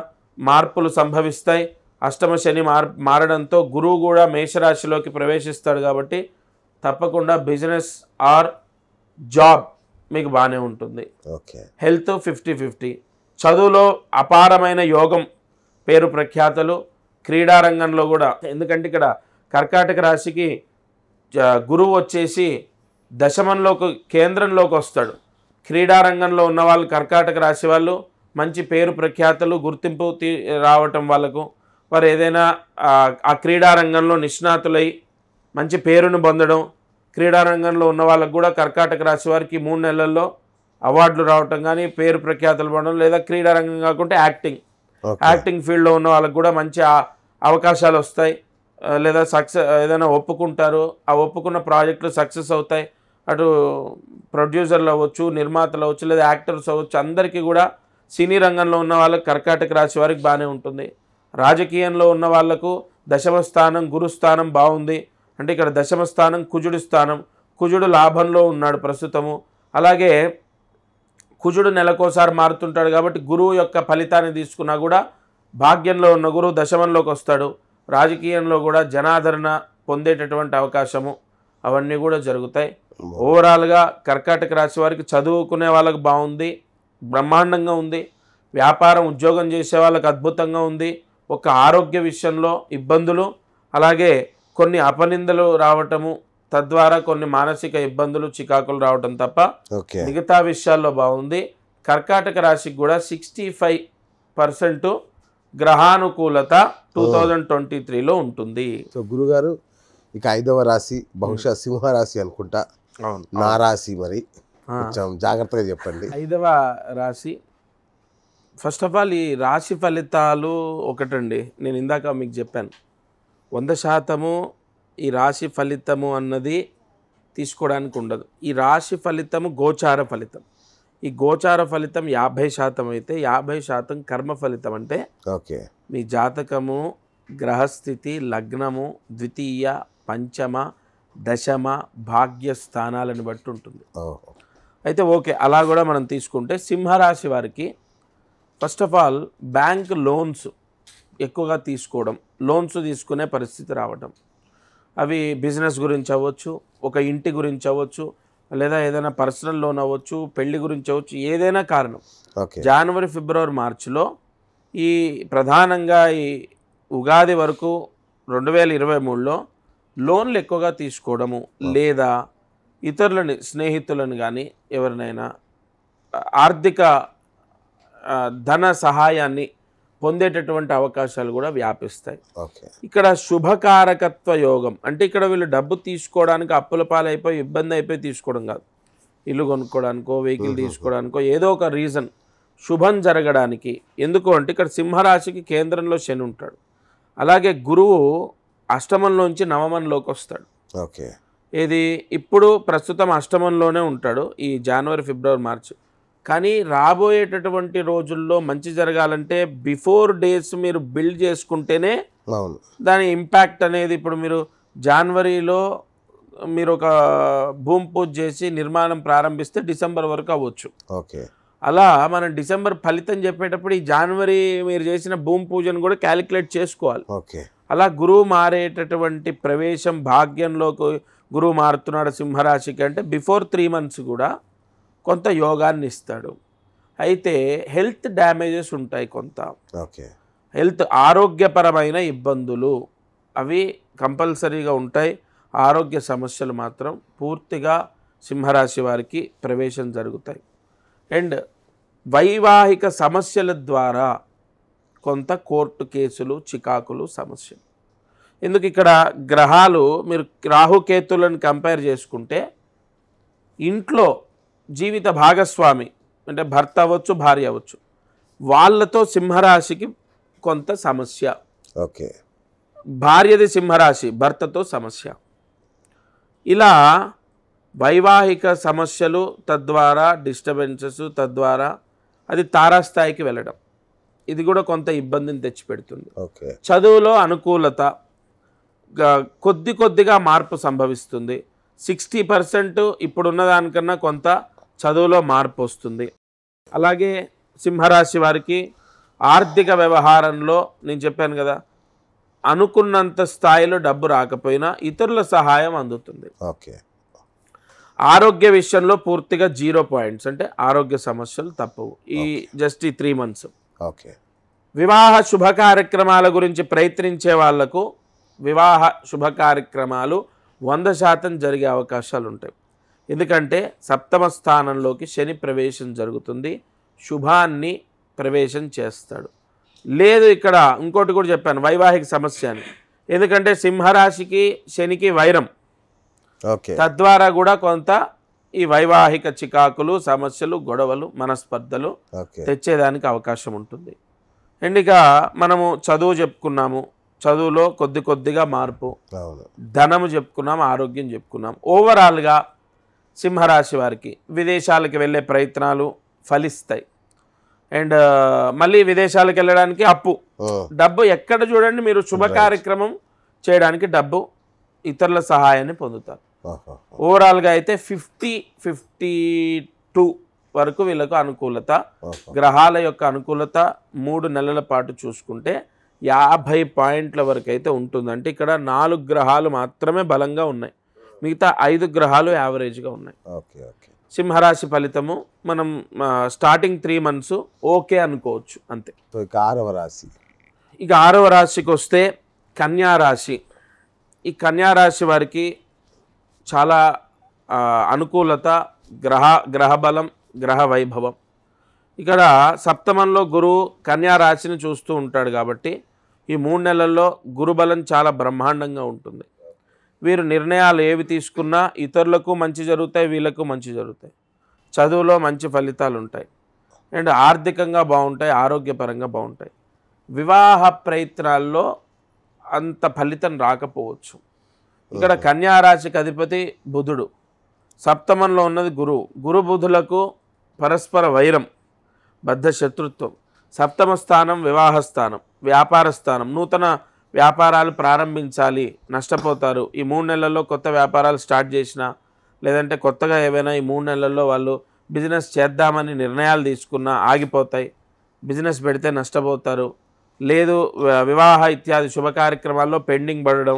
Speaker 2: మార్పులు సంభవిస్తాయి అష్టమ శని మార్ మారడంతో గురువు కూడా మేషరాశిలోకి ప్రవేశిస్తాడు కాబట్టి తప్పకుండా బిజినెస్ ఆర్ జాబ్ మీకు బాగానే ఉంటుంది ఓకే హెల్త్ ఫిఫ్టీ ఫిఫ్టీ చదువులో అపారమైన యోగం పేరు ప్రఖ్యాతలు క్రీడారంగంలో కూడా ఎందుకంటే ఇక్కడ కర్కాటక రాశికి గురువు వచ్చేసి దశమంలోకి కేంద్రంలోకి వస్తాడు క్రీడారంగంలో ఉన్న వాళ్ళు కర్కాటక రాశి వాళ్ళు మంచి పేరు ప్రఖ్యాతలు గుర్తింపు రావటం వాళ్ళకు వారు ఏదైనా ఆ క్రీడారంగంలో నిష్ణాతులై మంచి పేరును పొందడం క్రీడారంగంలో ఉన్న వాళ్ళకు కూడా కర్కాటక రాశి వారికి మూడు నెలల్లో అవార్డులు రావటం కానీ పేరు ప్రఖ్యాతలు పడడం లేదా క్రీడారంగం కాకుండా యాక్టింగ్ యాక్టింగ్ ఫీల్డ్లో ఉన్న వాళ్ళకు కూడా మంచి అవకాశాలు వస్తాయి లేదా సక్సెస్ ఏదైనా ఒప్పుకుంటారు ఆ ఒప్పుకున్న ప్రాజెక్టులు సక్సెస్ అవుతాయి అటు ప్రొడ్యూసర్లు అవ్వచ్చు నిర్మాతలు అవ్వచ్చు లేదా యాక్టర్స్ అవ్వచ్చు అందరికీ కూడా సినీ రంగంలో ఉన్న వాళ్ళకు కర్కాటక రాశి వారికి బాగానే ఉంటుంది రాజకీయంలో ఉన్న వాళ్లకు దశమ స్థానం గురుస్థానం బాగుంది అంటే ఇక్కడ దశమ స్థానం స్థానం కుజుడు లాభంలో ఉన్నాడు ప్రస్తుతము అలాగే కుజుడు నెలకోసారి మారుతుంటాడు కాబట్టి గురువు యొక్క ఫలితాన్ని తీసుకున్నా కూడా భాగ్యంలో ఉన్న గురువు దశమంలోకి వస్తాడు రాజకీయంలో కూడా జనాదరణ పొందేటటువంటి అవకాశము అవన్నీ కూడా జరుగుతాయి ఓవరాల్గా కర్కాటక రాశి వారికి చదువుకునే వాళ్ళకి బాగుంది బ్రహ్మాండంగా ఉంది వ్యాపారం ఉద్యోగం చేసే వాళ్ళకి అద్భుతంగా ఉంది ఒక ఆరోగ్య విషయంలో ఇబ్బందులు అలాగే కొన్ని అపనిందలు రావటము తద్వారా కొన్ని మానసిక ఇబ్బందులు చికాకులు రావటం తప్ప మిగతా విషయాల్లో బాగుంది కర్కాటక రాశికి కూడా సిక్స్టీ ఫైవ్ పర్సెంట్ గ్రహానుకూలత టూ థౌజండ్ ట్వంటీ త్రీలో ఉంటుంది
Speaker 1: సో గురుగారు ఇక ఐదవ రాశి బహుశా సింహరాశి అనుకుంటా నా రాశి మరి కొంచెం జాగ్రత్తగా చెప్పండి
Speaker 2: ఐదవ రాశి ఫస్ట్ ఆఫ్ ఆల్ ఈ రాశి ఫలితాలు ఒకటండి నేను ఇందాక మీకు చెప్పాను వంద శాతము ఈ రాశి ఫలితము అన్నది తీసుకోవడానికి ఉండదు ఈ రాశి ఫలితము గోచార ఫలితం ఈ గోచార ఫలితం యాభై శాతం అయితే యాభై శాతం కర్మ ఫలితం అంటే ఓకే మీ జాతకము గ్రహస్థితి లగ్నము ద్వితీయ పంచమ దశమ భాగ్య స్థానాలను బట్టి ఉంటుంది అయితే ఓకే అలా కూడా మనం తీసుకుంటే సింహరాశి వారికి first of all bank loans ఎక్కువగా తీసుకోవడం లోన్స్ తీసుకునే పరిస్థితి రావడం అవి బిజినెస్ గురించి అవ్వచ్చు ఒక ఇంటి గురించి అవ్వచ్చు లేదా ఏదైనా పర్సనల్ లోన్ అవ్వచ్చు పెళ్లి గురించి అవ్వచ్చు ఏదైనా కారణం జనవరి ఫిబ్రవరి మార్చిలో ఈ ప్రధానంగా ఈ ఉగాది వరకు రెండు వేల ఇరవై మూడులో లోన్లు ఎక్కువగా తీసుకోవడము లేదా ఇతరులని స్నేహితులను కానీ ఎవరినైనా ఆర్థిక ధన సహాయాన్ని పొందేటటువంటి అవకాశాలు కూడా వ్యాపిస్తాయి ఇక్కడ శుభకారకత్వ యోగం అంటే ఇక్కడ వీళ్ళు డబ్బు తీసుకోవడానికి అప్పుల పాలైపోయి ఇబ్బంది అయిపోయి తీసుకోవడం కాదు ఇల్లు కొనుక్కోవడానికో వెహికల్ తీసుకోవడానికో ఏదో ఒక రీజన్ శుభం జరగడానికి ఎందుకు అంటే ఇక్కడ సింహరాశికి కేంద్రంలో శని ఉంటాడు అలాగే గురువు అష్టమంలోంచి నవమంలోకి వస్తాడు ఓకే ఇది ఇప్పుడు ప్రస్తుతం అష్టమంలోనే ఉంటాడు ఈ జనవరి ఫిబ్రవరి మార్చ్ కానీ రాబోయేటటువంటి రోజుల్లో మంచి జరగాలంటే బిఫోర్ డేస్ మీరు బిల్డ్ చేసుకుంటేనే దాని ఇంపాక్ట్ అనేది ఇప్పుడు మీరు జనవరిలో మీరు ఒక భూమి పూజ చేసి నిర్మాణం ప్రారంభిస్తే డిసెంబర్ వరకు అవ్వచ్చు ఓకే అలా మనం డిసెంబర్ ఫలితం చెప్పేటప్పుడు ఈ జనవరి మీరు చేసిన భూమి పూజను కూడా క్యాలిక్యులేట్ చేసుకోవాలి ఓకే అలా గురువు మారేటటువంటి ప్రవేశం భాగ్యంలోకి గురువు మారుతున్నాడు సింహరాశికి అంటే బిఫోర్ త్రీ మంత్స్ కూడా కొంత యోగాన్ని ఇస్తాడు అయితే హెల్త్ డ్యామేజెస్ ఉంటాయి కొంత ఓకే హెల్త్ ఆరోగ్యపరమైన ఇబ్బందులు అవి కంపల్సరీగా ఉంటాయి ఆరోగ్య సమస్యలు మాత్రం పూర్తిగా సింహరాశి వారికి ప్రవేశం జరుగుతాయి అండ్ వైవాహిక సమస్యల ద్వారా కొంత కోర్టు కేసులు చికాకులు సమస్యలు ఎందుకు ఇక్కడ గ్రహాలు మీరు రాహుకేతులను కంపేర్ చేసుకుంటే ఇంట్లో జీవిత భాగస్వామి అంటే భర్త అవ్వచ్చు భార్య అవ్వచ్చు వాళ్ళతో సింహరాశికి కొంత సమస్య ఓకే భార్యది సింహరాశి భర్తతో సమస్య ఇలా వైవాహిక సమస్యలు తద్వారా డిస్టర్బెన్సెస్ తద్వారా అది తారాస్థాయికి వెళ్ళడం ఇది కూడా కొంత ఇబ్బందిని తెచ్చిపెడుతుంది చదువులో అనుకూలత కొద్ది కొద్దిగా మార్పు సంభవిస్తుంది సిక్స్టీ పర్సెంట్ ఇప్పుడున్న దానికన్నా కొంత చదువులో మార్పు వస్తుంది అలాగే సింహరాశి వారికి ఆర్థిక వ్యవహారంలో నేను చెప్పాను కదా అనుకున్నంత స్థాయిలో డబ్బు రాకపోయినా ఇతరుల సహాయం అందుతుంది ఓకే ఆరోగ్య విషయంలో పూర్తిగా జీరో పాయింట్స్ అంటే ఆరోగ్య సమస్యలు తప్పవు ఈ జస్ట్ ఈ త్రీ మంత్స్ ఓకే వివాహ శుభ కార్యక్రమాల గురించి ప్రయత్నించే వాళ్లకు వివాహ శుభకార్యక్రమాలు వంద శాతం జరిగే అవకాశాలు ఉంటాయి ఎందుకంటే సప్తమ స్థానంలోకి శని ప్రవేశం జరుగుతుంది శుభాన్ని ప్రవేశం చేస్తాడు లేదు ఇక్కడ ఇంకోటి కూడా చెప్పాను వైవాహిక సమస్య అని ఎందుకంటే సింహరాశికి శనికి వైరం ఓకే తద్వారా కూడా కొంత ఈ వైవాహిక చికాకులు సమస్యలు గొడవలు మనస్పర్ధలు తెచ్చేదానికి అవకాశం ఉంటుంది అండ్ మనము చదువు చెప్పుకున్నాము చదువులో కొద్ది కొద్దిగా మార్పు ధనము చెప్పుకున్నాం ఆరోగ్యం చెప్పుకున్నాం ఓవరాల్గా సింహరాశి వారికి విదేశాలకు వెళ్ళే ప్రయత్నాలు ఫలిస్తాయి అండ్ మళ్ళీ విదేశాలకు వెళ్ళడానికి అప్పు డబ్బు ఎక్కడ చూడండి మీరు శుభ కార్యక్రమం చేయడానికి డబ్బు ఇతరుల సహాయాన్ని పొందుతారు ఓవరాల్గా అయితే ఫిఫ్టీ ఫిఫ్టీ టూ వరకు వీళ్ళకు అనుకూలత గ్రహాల యొక్క అనుకూలత మూడు నెలల పాటు చూసుకుంటే యాభై పాయింట్ల వరకు అయితే ఉంటుంది అంటే ఇక్కడ నాలుగు గ్రహాలు మాత్రమే బలంగా ఉన్నాయి మిగతా ఐదు గ్రహాలు యావరేజ్గా ఉన్నాయి ఓకే ఓకే సింహరాశి ఫలితము మనం స్టార్టింగ్ త్రీ మంత్స్ ఓకే అనుకోవచ్చు అంతే ఇక ఆరవ రాశి ఇక ఆరవ రాశికి వస్తే కన్యారాశి ఈ కన్యారాశి వారికి చాలా అనుకూలత గ్రహ గ్రహబలం గ్రహ వైభవం ఇక్కడ సప్తమంలో గురువు కన్యారాశిని చూస్తూ ఉంటాడు కాబట్టి ఈ మూడు నెలల్లో గురుబలం చాలా బ్రహ్మాండంగా ఉంటుంది వీరు నిర్ణయాలు ఏవి తీసుకున్నా ఇతరులకు మంచి జరుగుతాయి వీళ్ళకు మంచి జరుగుతాయి చదువులో మంచి ఫలితాలు ఉంటాయి అండ్ ఆర్థికంగా బాగుంటాయి ఆరోగ్యపరంగా బాగుంటాయి వివాహ ప్రయత్నాల్లో అంత ఫలితం రాకపోవచ్చు ఇక్కడ కన్యారాశికి అధిపతి బుధుడు సప్తమంలో ఉన్నది గురువు గురు బుధులకు పరస్పర వైరం బద్ధ శత్రుత్వం సప్తమ స్థానం వివాహస్థానం వ్యాపార స్థానం నూతన వ్యాపారాలు ప్రారంభించాలి నష్టపోతారు ఈ మూడు నెలల్లో కొత్త వ్యాపారాలు స్టార్ట్ చేసినా లేదంటే కొత్తగా ఏవైనా ఈ మూడు నెలల్లో వాళ్ళు బిజినెస్ చేద్దామని నిర్ణయాలు తీసుకున్నా ఆగిపోతాయి బిజినెస్ పెడితే నష్టపోతారు లేదు వివాహ ఇత్యాది శుభ కార్యక్రమాల్లో పెండింగ్ పడడం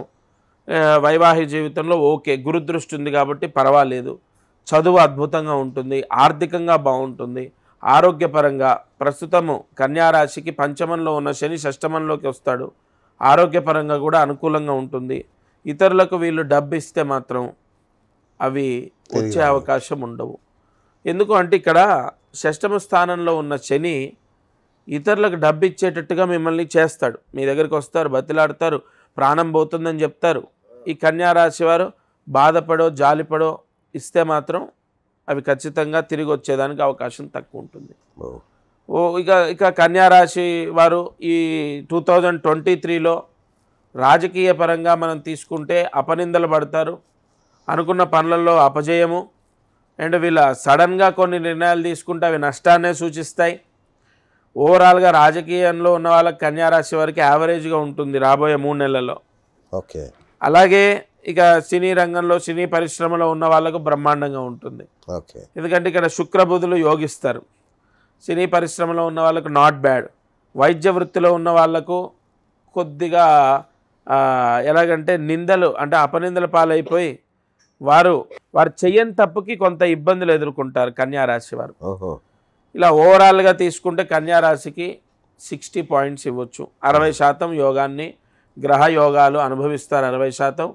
Speaker 2: వైవాహిక జీవితంలో ఓకే గురుదృష్టి ఉంది కాబట్టి పర్వాలేదు చదువు అద్భుతంగా ఉంటుంది ఆర్థికంగా బాగుంటుంది ఆరోగ్యపరంగా ప్రస్తుతము కన్యారాశికి పంచమంలో ఉన్న శని షష్టమంలోకి వస్తాడు ఆరోగ్యపరంగా కూడా అనుకూలంగా ఉంటుంది ఇతరులకు వీళ్ళు డబ్బు ఇస్తే మాత్రం అవి వచ్చే అవకాశం ఉండవు ఎందుకు అంటే ఇక్కడ షష్టమ స్థానంలో ఉన్న శని ఇతరులకు డబ్బు ఇచ్చేటట్టుగా మిమ్మల్ని చేస్తాడు మీ దగ్గరికి వస్తారు బతిలాడతారు ప్రాణం పోతుందని చెప్తారు ఈ కన్యారాశి వారు బాధపడో జాలిపడో ఇస్తే మాత్రం అవి ఖచ్చితంగా తిరిగి వచ్చేదానికి అవకాశం తక్కువ ఉంటుంది ఓ ఇక ఇక కన్యారాశి వారు ఈ టూ థౌజండ్ ట్వంటీ త్రీలో రాజకీయ పరంగా మనం తీసుకుంటే అపనిందలు పడతారు అనుకున్న పనులలో అపజయము అండ్ వీళ్ళ సడన్గా కొన్ని నిర్ణయాలు తీసుకుంటే అవి నష్టాన్నే సూచిస్తాయి ఓవరాల్గా రాజకీయంలో ఉన్న వాళ్ళకి కన్యారాశి వారికి యావరేజ్గా ఉంటుంది రాబోయే మూడు నెలల్లో ఓకే అలాగే ఇక సినీ రంగంలో సినీ పరిశ్రమలో ఉన్న వాళ్ళకు బ్రహ్మాండంగా ఉంటుంది ఎందుకంటే ఇక్కడ శుక్రబుధులు యోగిస్తారు సినీ పరిశ్రమలో ఉన్న వాళ్ళకు నాట్ బ్యాడ్ వైద్య వృత్తిలో ఉన్న వాళ్ళకు కొద్దిగా ఎలాగంటే నిందలు అంటే అపనిందల పాలైపోయి వారు వారు చెయ్యని తప్పుకి కొంత ఇబ్బందులు ఎదుర్కొంటారు కన్యారాశి వారు ఇలా ఓవరాల్గా తీసుకుంటే కన్యారాశికి సిక్స్టీ పాయింట్స్ ఇవ్వచ్చు అరవై శాతం యోగాన్ని గ్రహ యోగాలు అనుభవిస్తారు అరవై శాతం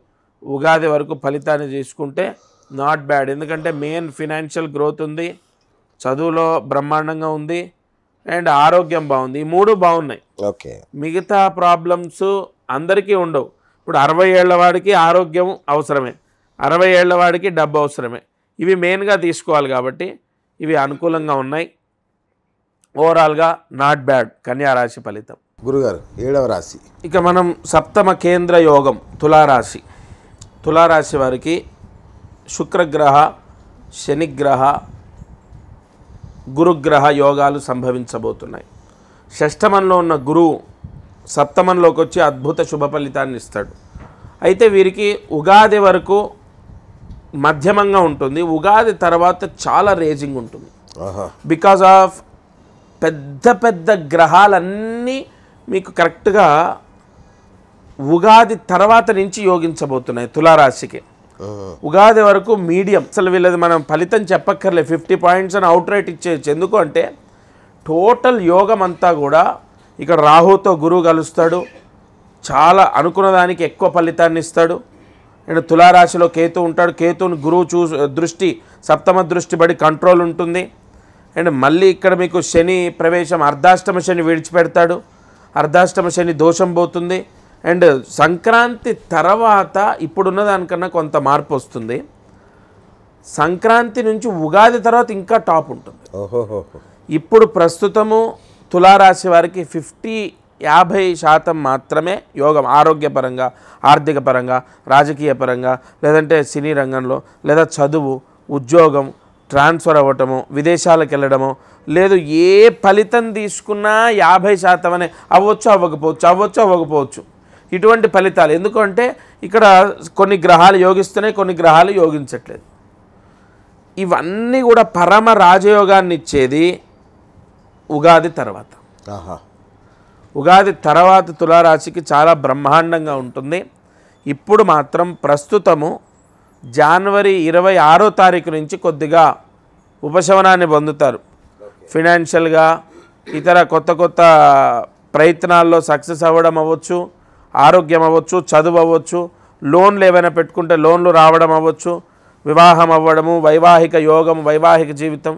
Speaker 2: ఉగాది వరకు ఫలితాన్ని తీసుకుంటే నాట్ బ్యాడ్ ఎందుకంటే మెయిన్ ఫినాన్షియల్ గ్రోత్ ఉంది చదువులో బ్రహ్మాండంగా ఉంది అండ్ ఆరోగ్యం బాగుంది ఈ మూడు బాగున్నాయి ఓకే మిగతా ప్రాబ్లమ్స్ అందరికీ ఉండవు ఇప్పుడు అరవై ఏళ్ల వాడికి ఆరోగ్యం అవసరమే అరవై ఏళ్ల వాడికి డబ్బు అవసరమే ఇవి మెయిన్గా తీసుకోవాలి కాబట్టి ఇవి అనుకూలంగా ఉన్నాయి ఓవరాల్గా నాట్ బ్యాడ్ కన్యారాశి ఫలితం గురుగారు ఏడవ రాశి ఇక మనం సప్తమ కేంద్ర యోగం తులారాశి తులారాశి వారికి శుక్రగ్రహ శనిగ్రహ గురుగ్రహ యోగాలు సంభవించబోతున్నాయి షష్టమంలో ఉన్న గురువు సప్తమంలోకి వచ్చి అద్భుత శుభ ఫలితాన్ని ఇస్తాడు అయితే వీరికి ఉగాది వరకు మధ్యమంగా ఉంటుంది ఉగాది తర్వాత చాలా రేజింగ్ ఉంటుంది బికాజ్ ఆఫ్ పెద్ద పెద్ద గ్రహాలన్నీ మీకు కరెక్ట్గా ఉగాది తర్వాత నుంచి యోగించబోతున్నాయి తులారాశికి ఉగాది వరకు మీడియం అసలు వీళ్ళది మనం ఫలితం చెప్పక్కర్లే ఫిఫ్టీ పాయింట్స్ అని అవుట్ రైట్ ఇచ్చేయచ్చు ఎందుకు అంటే టోటల్ యోగం అంతా కూడా ఇక్కడ రాహుతో గురువు కలుస్తాడు చాలా అనుకున్న దానికి ఎక్కువ ఫలితాన్ని ఇస్తాడు అండ్ తులారాశిలో కేతు ఉంటాడు కేతుని గురువు చూ దృష్టి సప్తమ దృష్టి పడి కంట్రోల్ ఉంటుంది అండ్ మళ్ళీ ఇక్కడ మీకు శని ప్రవేశం అర్ధాష్టమ శని విడిచిపెడతాడు అర్ధాష్టమ శని దోషం పోతుంది అండ్ సంక్రాంతి తర్వాత ఇప్పుడున్న దానికన్నా కొంత మార్పు వస్తుంది సంక్రాంతి నుంచి ఉగాది తర్వాత ఇంకా టాప్ ఉంటుంది ఇప్పుడు ప్రస్తుతము తులారాశి వారికి ఫిఫ్టీ యాభై శాతం మాత్రమే యోగం ఆరోగ్యపరంగా ఆర్థిక పరంగా రాజకీయ పరంగా లేదంటే సినీ రంగంలో లేదా చదువు ఉద్యోగం ట్రాన్స్ఫర్ అవ్వటము విదేశాలకు వెళ్ళడము లేదు ఏ ఫలితం తీసుకున్నా యాభై శాతం అనే అవ్వచ్చు అవ్వకపోవచ్చు అవ్వచ్చు అవ్వకపోవచ్చు ఇటువంటి ఫలితాలు ఎందుకంటే ఇక్కడ కొన్ని గ్రహాలు యోగిస్తున్నాయి కొన్ని గ్రహాలు యోగించట్లేదు ఇవన్నీ కూడా పరమ రాజయోగాన్ని ఇచ్చేది ఉగాది తర్వాత ఉగాది తర్వాత తులారాశికి చాలా బ్రహ్మాండంగా ఉంటుంది ఇప్పుడు మాత్రం ప్రస్తుతము జనవరి ఇరవై ఆరో తారీఖు నుంచి కొద్దిగా ఉపశమనాన్ని పొందుతారు ఫినాన్షియల్గా ఇతర కొత్త కొత్త ప్రయత్నాల్లో సక్సెస్ అవ్వడం అవ్వచ్చు ఆరోగ్యం అవ్వచ్చు చదువు అవ్వచ్చు లోన్లు ఏవైనా పెట్టుకుంటే లోన్లు రావడం అవ్వచ్చు వివాహం అవ్వడము వైవాహిక యోగం వైవాహిక జీవితం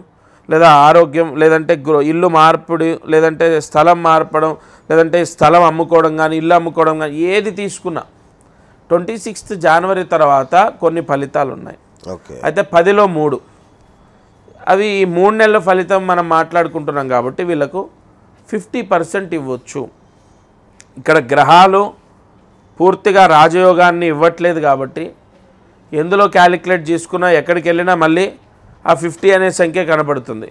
Speaker 2: లేదా ఆరోగ్యం లేదంటే ఇల్లు మార్పుడు లేదంటే స్థలం మార్పడం లేదంటే స్థలం అమ్ముకోవడం కానీ ఇల్లు అమ్ముకోవడం కానీ ఏది తీసుకున్నా ట్వంటీ సిక్స్త్ జనవరి తర్వాత కొన్ని ఫలితాలు ఉన్నాయి ఓకే అయితే పదిలో మూడు అవి ఈ మూడు నెలల ఫలితం మనం మాట్లాడుకుంటున్నాం కాబట్టి వీళ్ళకు ఫిఫ్టీ పర్సెంట్ ఇవ్వచ్చు ఇక్కడ గ్రహాలు పూర్తిగా రాజయోగాన్ని ఇవ్వట్లేదు కాబట్టి ఎందులో క్యాలిక్యులేట్ చేసుకున్నా ఎక్కడికి వెళ్ళినా మళ్ళీ ఆ ఫిఫ్టీ అనే సంఖ్య కనబడుతుంది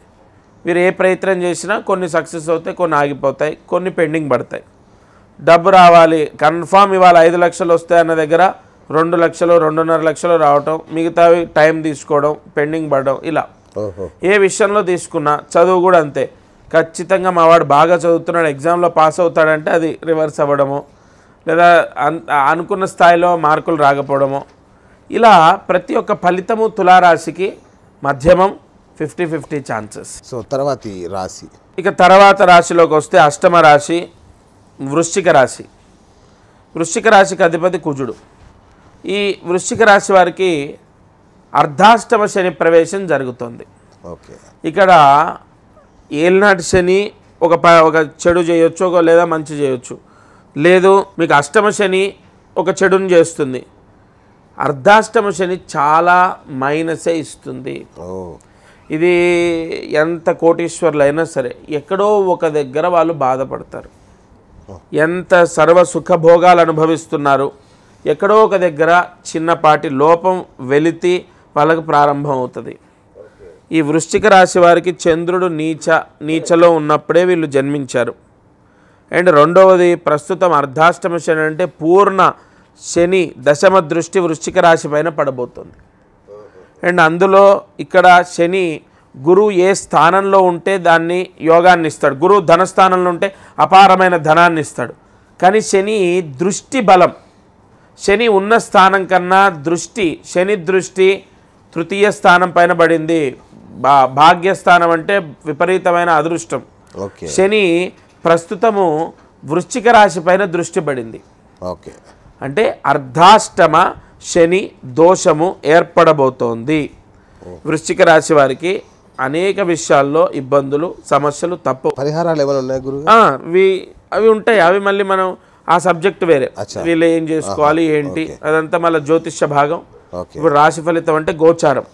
Speaker 2: మీరు ఏ ప్రయత్నం చేసినా కొన్ని సక్సెస్ అవుతాయి కొన్ని ఆగిపోతాయి కొన్ని పెండింగ్ పడతాయి డబ్బు రావాలి కన్ఫామ్ ఇవాళ ఐదు లక్షలు వస్తాయి అన్న దగ్గర రెండు లక్షలు రెండున్నర లక్షలు రావటం మిగతావి టైం తీసుకోవడం పెండింగ్ పడడం ఇలా ఏ విషయంలో తీసుకున్నా చదువు కూడా అంతే ఖచ్చితంగా మావాడు బాగా చదువుతున్నాడు ఎగ్జామ్లో పాస్ అవుతాడంటే అది రివర్స్ అవ్వడము లేదా అనుకున్న స్థాయిలో మార్కులు రాకపోవడమో ఇలా ప్రతి ఒక్క ఫలితము తులారాశికి మధ్యమం ఫిఫ్టీ ఫిఫ్టీ ఛాన్సెస్ సో తర్వాత ఈ రాశి ఇక తర్వాత రాశిలోకి వస్తే అష్టమ రాశి వృశ్చిక రాశి వృశ్చిక రాశికి అధిపతి కుజుడు ఈ వృశ్చిక రాశి వారికి అర్ధాష్టమ శని ప్రవేశం జరుగుతుంది ఓకే ఇక్కడ ఏలినాటి శని ఒక ఒక చెడు చేయొచ్చు లేదా మంచి చేయొచ్చు లేదు మీకు అష్టమ శని ఒక చెడుని చేస్తుంది అర్ధాష్టమ శని చాలా మైనసే ఇస్తుంది ఇది ఎంత కోటీశ్వర్లు అయినా సరే ఎక్కడో ఒక దగ్గర వాళ్ళు బాధపడతారు ఎంత సర్వ సుఖభోగాలు అనుభవిస్తున్నారు ఎక్కడో ఒక దగ్గర చిన్నపాటి లోపం వెలితి వాళ్ళకు ప్రారంభం అవుతుంది ఈ వృశ్చిక రాశి వారికి చంద్రుడు నీచ నీచలో ఉన్నప్పుడే వీళ్ళు జన్మించారు అండ్ రెండవది ప్రస్తుతం అర్ధాష్టమ శని అంటే పూర్ణ శని దశమ దృష్టి వృశ్చిక రాశి పైన పడబోతుంది అండ్ అందులో ఇక్కడ శని గురువు ఏ స్థానంలో ఉంటే దాన్ని యోగాన్ని ఇస్తాడు గురువు ధనస్థానంలో ఉంటే అపారమైన ధనాన్ని ఇస్తాడు కానీ శని దృష్టి బలం శని ఉన్న స్థానం కన్నా దృష్టి శని దృష్టి తృతీయ స్థానం పైన పడింది భాగ్యస్థానం అంటే విపరీతమైన అదృష్టం శని ప్రస్తుతము వృశ్చిక రాశి పైన దృష్టి పడింది ఓకే అంటే అర్ధాష్టమ శని దోషము ఏర్పడబోతోంది వృశ్చిక రాశి వారికి అనేక విషయాల్లో ఇబ్బందులు సమస్యలు తప్పు పరిహారాలు ఏమైనా ఉన్నాయి గురు అవి అవి ఉంటాయి అవి మళ్ళీ మనం ఆ సబ్జెక్ట్ వేరే వీళ్ళు ఏం చేసుకోవాలి ఏంటి అదంతా మళ్ళీ జ్యోతిష్య భాగం ఇప్పుడు రాశి ఫలితం అంటే గోచారం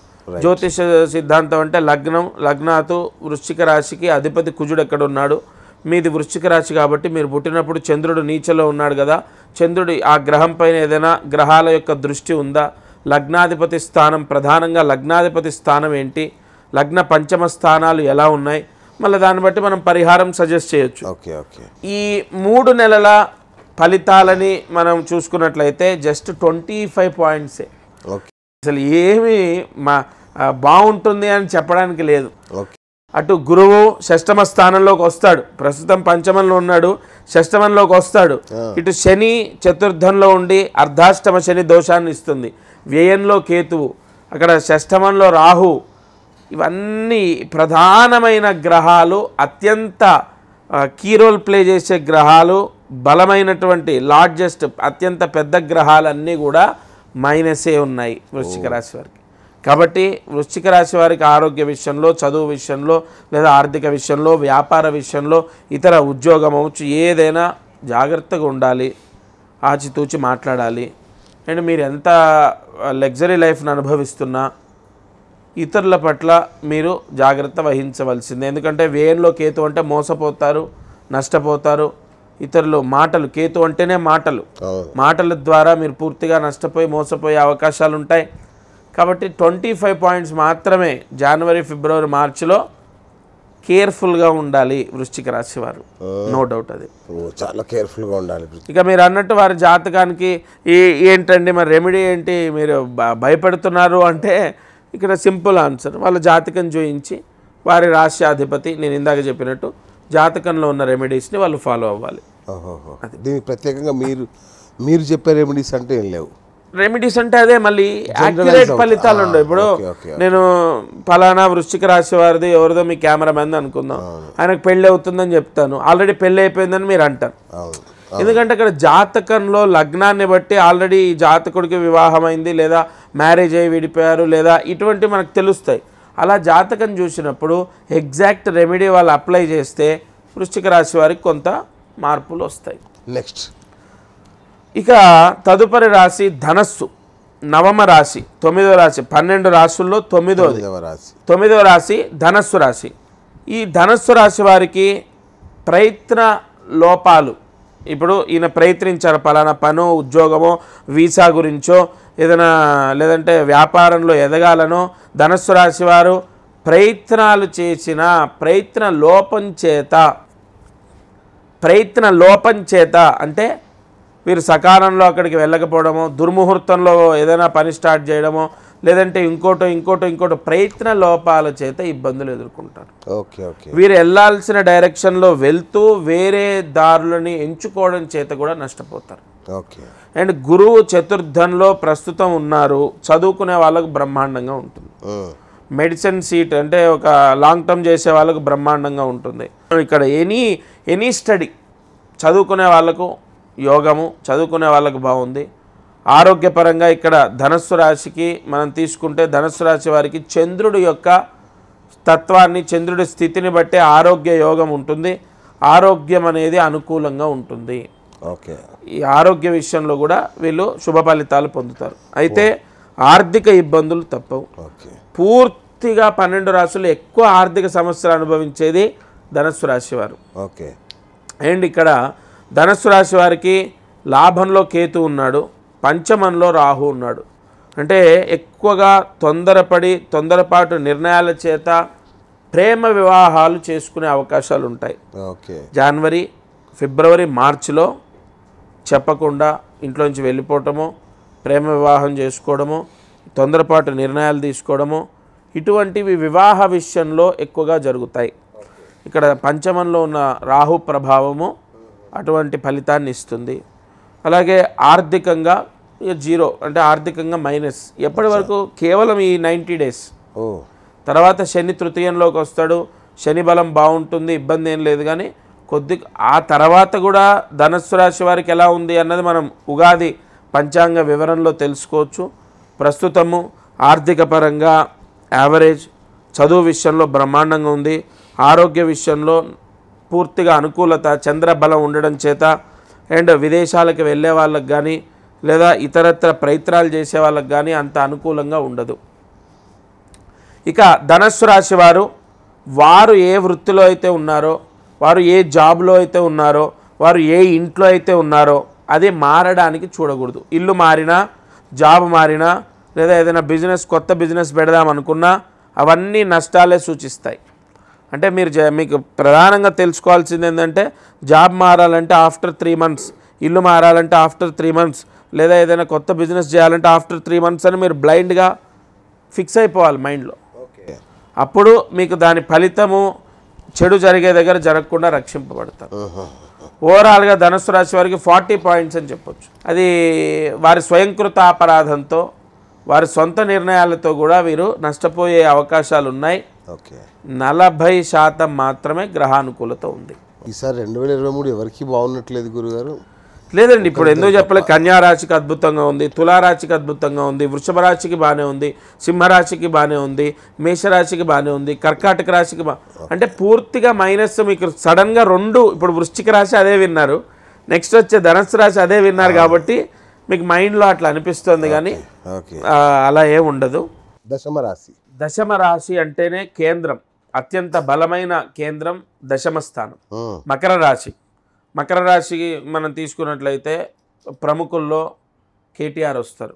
Speaker 2: జ్యోతిష సిద్ధాంతం అంటే లగ్నం లగ్నాతు వృశ్చిక రాశికి అధిపతి కుజుడు ఎక్కడ ఉన్నాడు మీది వృశ్చిక రాశి కాబట్టి మీరు పుట్టినప్పుడు చంద్రుడు నీచలో ఉన్నాడు కదా చంద్రుడి ఆ గ్రహం పైన ఏదైనా గ్రహాల యొక్క దృష్టి ఉందా లగ్నాధిపతి స్థానం ప్రధానంగా లగ్నాధిపతి స్థానం ఏంటి లగ్న పంచమ స్థానాలు ఎలా ఉన్నాయి మళ్ళీ దాన్ని బట్టి మనం పరిహారం సజెస్ట్ చేయొచ్చు ఓకే ఓకే ఈ మూడు నెలల ఫలితాలని మనం చూసుకున్నట్లయితే జస్ట్ ట్వంటీ ఫైవ్ పాయింట్సే ఓకే అసలు ఏమి మా బాగుంటుంది అని చెప్పడానికి లేదు ఓకే అటు గురువు షష్టమ స్థానంలోకి వస్తాడు ప్రస్తుతం పంచమంలో ఉన్నాడు షష్టమంలోకి వస్తాడు ఇటు శని చతుర్థంలో ఉండి అర్ధాష్టమ శని దోషాన్ని ఇస్తుంది వ్యయంలో కేతువు అక్కడ షష్టమంలో రాహు ఇవన్నీ ప్రధానమైన గ్రహాలు అత్యంత కీ రోల్ ప్లే చేసే గ్రహాలు బలమైనటువంటి లార్జెస్ట్ అత్యంత పెద్ద గ్రహాలన్నీ కూడా మైనసే ఉన్నాయి వృశ్చిక రాశి వారికి కాబట్టి వృశ్చిక రాశి వారికి ఆరోగ్య విషయంలో చదువు విషయంలో లేదా ఆర్థిక విషయంలో వ్యాపార విషయంలో ఇతర ఉద్యోగం అవచ్చు ఏదైనా జాగ్రత్తగా ఉండాలి ఆచితూచి మాట్లాడాలి అండ్ మీరు ఎంత లగ్జరీ లైఫ్ను అనుభవిస్తున్నా ఇతరుల పట్ల మీరు జాగ్రత్త వహించవలసిందే ఎందుకంటే వేయంలో కేతు అంటే మోసపోతారు నష్టపోతారు ఇతరులు మాటలు కేతు అంటేనే మాటలు మాటల ద్వారా మీరు పూర్తిగా నష్టపోయి మోసపోయే అవకాశాలు ఉంటాయి కాబట్టి ట్వంటీ ఫైవ్ పాయింట్స్ మాత్రమే జనవరి ఫిబ్రవరి మార్చిలో కేర్ఫుల్గా ఉండాలి వృశ్చిక రాశి వారు
Speaker 1: నో డౌట్ అది చాలా కేర్ఫుల్గా ఉండాలి
Speaker 2: ఇక మీరు అన్నట్టు వారి జాతకానికి ఈ ఏంటండి మరి రెమెడీ ఏంటి మీరు భయపడుతున్నారు అంటే ఇక్కడ సింపుల్ ఆన్సర్ వాళ్ళ జాతకం చూయించి వారి అధిపతి నేను ఇందాక చెప్పినట్టు జాతకంలో ఉన్న రెమెడీస్ని వాళ్ళు ఫాలో అవ్వాలి దీనికి ప్రత్యేకంగా
Speaker 1: మీరు మీరు
Speaker 2: చెప్పే రెమెడీస్ అంటే ఏం లేవు రెమెడీస్ అంటే అదే మళ్ళీ యాక్యురేట్ ఫలితాలు ఉండవు ఇప్పుడు నేను ఫలానా వృశ్చిక రాశి వారిది ఎవరిదో మీ కెమెరామెన్ అనుకుందాం ఆయనకు పెళ్ళి అవుతుందని చెప్తాను ఆల్రెడీ పెళ్ళి అయిపోయిందని మీరు అంటారు ఎందుకంటే అక్కడ జాతకంలో లగ్నాన్ని బట్టి ఆల్రెడీ జాతకుడికి వివాహం అయింది లేదా మ్యారేజ్ అయ్యి విడిపోయారు లేదా ఇటువంటి మనకు తెలుస్తాయి అలా జాతకం చూసినప్పుడు ఎగ్జాక్ట్ రెమెడీ వాళ్ళు అప్లై చేస్తే వృశ్చిక రాశి వారికి కొంత మార్పులు వస్తాయి నెక్స్ట్ ఇక తదుపరి రాశి ధనస్సు నవమ రాశి తొమ్మిదవ రాశి పన్నెండు రాశుల్లో తొమ్మిదో రాశి తొమ్మిదవ రాశి ధనస్సు రాశి ఈ ధనస్సు రాశి వారికి ప్రయత్న లోపాలు ఇప్పుడు ఈయన ప్రయత్నించారు పలానా పను ఉద్యోగమో వీసా గురించో ఏదైనా లేదంటే వ్యాపారంలో ఎదగాలనో ధనస్సు రాశి వారు ప్రయత్నాలు చేసిన ప్రయత్న లోపం చేత ప్రయత్న లోపం చేత అంటే మీరు సకాలంలో అక్కడికి వెళ్ళకపోవడము దుర్ముహూర్తంలో ఏదైనా పని స్టార్ట్ చేయడము లేదంటే ఇంకోటో ఇంకోటో ఇంకోటో ప్రయత్న లోపాల చేత ఇబ్బందులు ఎదుర్కొంటారు ఓకే ఓకే వీరు వెళ్ళాల్సిన డైరెక్షన్లో వెళ్తూ వేరే దారులని ఎంచుకోవడం చేత కూడా నష్టపోతారు ఓకే అండ్ గురువు చతుర్థంలో ప్రస్తుతం ఉన్నారు చదువుకునే వాళ్ళకు బ్రహ్మాండంగా ఉంటుంది మెడిసిన్ సీట్ అంటే ఒక లాంగ్ టర్మ్ చేసే వాళ్ళకు బ్రహ్మాండంగా ఉంటుంది ఇక్కడ ఎనీ ఎనీ స్టడీ చదువుకునే వాళ్ళకు యోగము చదువుకునే వాళ్ళకు బాగుంది ఆరోగ్యపరంగా ఇక్కడ ధనస్సు రాశికి మనం తీసుకుంటే ధనస్సు రాశి వారికి చంద్రుడి యొక్క తత్వాన్ని చంద్రుడి స్థితిని బట్టి ఆరోగ్య యోగం ఉంటుంది ఆరోగ్యం అనేది అనుకూలంగా ఉంటుంది ఓకే ఈ ఆరోగ్య విషయంలో కూడా వీళ్ళు శుభ ఫలితాలు పొందుతారు అయితే ఆర్థిక ఇబ్బందులు తప్పవు పూర్తిగా పన్నెండు రాసులు ఎక్కువ ఆర్థిక సమస్యలు అనుభవించేది ధనస్సు రాశి వారు ఓకే అండ్ ఇక్కడ ధనస్సు రాశి వారికి లాభంలో కేతు ఉన్నాడు పంచమంలో రాహు ఉన్నాడు అంటే ఎక్కువగా తొందరపడి తొందరపాటు నిర్ణయాల చేత ప్రేమ వివాహాలు చేసుకునే అవకాశాలు ఉంటాయి జనవరి ఫిబ్రవరి మార్చిలో చెప్పకుండా ఇంట్లోంచి వెళ్ళిపోవటము ప్రేమ వివాహం చేసుకోవడము తొందరపాటు నిర్ణయాలు తీసుకోవడము ఇటువంటివి వివాహ విషయంలో ఎక్కువగా జరుగుతాయి ఇక్కడ పంచమంలో ఉన్న రాహు ప్రభావము అటువంటి ఫలితాన్ని ఇస్తుంది అలాగే ఆర్థికంగా జీరో అంటే ఆర్థికంగా మైనస్ ఎప్పటి వరకు కేవలం ఈ నైంటీ డేస్ ఓ తర్వాత శని తృతీయంలోకి వస్తాడు శని బలం బాగుంటుంది ఇబ్బంది ఏం లేదు కానీ కొద్ది ఆ తర్వాత కూడా ధనస్సు రాశి వారికి ఎలా ఉంది అన్నది మనం ఉగాది పంచాంగ వివరణలో తెలుసుకోవచ్చు ప్రస్తుతము ఆర్థిక పరంగా యావరేజ్ చదువు విషయంలో బ్రహ్మాండంగా ఉంది ఆరోగ్య విషయంలో పూర్తిగా అనుకూలత చంద్రబలం ఉండడం చేత అండ్ విదేశాలకు వెళ్ళే వాళ్ళకి కానీ లేదా ఇతరత్ర ప్రయత్నాలు చేసే వాళ్ళకి కానీ అంత అనుకూలంగా ఉండదు ఇక ధనస్సు రాశి వారు వారు ఏ వృత్తిలో అయితే ఉన్నారో వారు ఏ జాబ్లో అయితే ఉన్నారో వారు ఏ ఇంట్లో అయితే ఉన్నారో అది మారడానికి చూడకూడదు ఇల్లు మారినా జాబ్ మారినా లేదా ఏదైనా బిజినెస్ కొత్త బిజినెస్ పెడదామనుకున్నా అవన్నీ నష్టాలే సూచిస్తాయి అంటే మీరు మీకు ప్రధానంగా తెలుసుకోవాల్సింది ఏంటంటే జాబ్ మారాలంటే ఆఫ్టర్ త్రీ మంత్స్ ఇల్లు మారాలంటే ఆఫ్టర్ త్రీ మంత్స్ లేదా ఏదైనా కొత్త బిజినెస్ చేయాలంటే ఆఫ్టర్ త్రీ మంత్స్ అని మీరు బ్లైండ్గా ఫిక్స్ అయిపోవాలి మైండ్లో అప్పుడు మీకు దాని ఫలితము చెడు జరిగే దగ్గర జరగకుండా రక్షింపబడతారు ఓవరాల్గా ధనుసు రాశి వారికి ఫార్టీ పాయింట్స్ అని చెప్పొచ్చు అది వారి స్వయంకృత అపరాధంతో వారి సొంత నిర్ణయాలతో కూడా వీరు నష్టపోయే అవకాశాలు ఉన్నాయి నలభై శాతం మాత్రమే గ్రహానుకూలత ఉంది
Speaker 1: ఈసారి రెండు వేల ఇరవై మూడు ఎవరికి బాగున్నట్లేదు గురుగారు లేదండి ఇప్పుడు ఎందుకు
Speaker 2: కన్యా కన్యారాశికి అద్భుతంగా ఉంది తులారాశికి అద్భుతంగా ఉంది వృషభ రాశికి బాగానే ఉంది సింహరాశికి బాగానే ఉంది మేషరాశికి బాగానే ఉంది కర్కాటక రాశికి అంటే పూర్తిగా మైనస్ మీకు సడన్గా రెండు ఇప్పుడు వృశ్చిక రాశి అదే విన్నారు నెక్స్ట్ వచ్చే ధనస్సు రాశి అదే విన్నారు కాబట్టి మీకు మైండ్లో అట్లా అనిపిస్తుంది కానీ అలా ఉండదు దశమ రాశి దశమ రాశి అంటేనే కేంద్రం అత్యంత బలమైన కేంద్రం దశమ స్థానం మకర రాశి మకర రాశి మనం తీసుకున్నట్లయితే ప్రముఖుల్లో కేటీఆర్ వస్తారు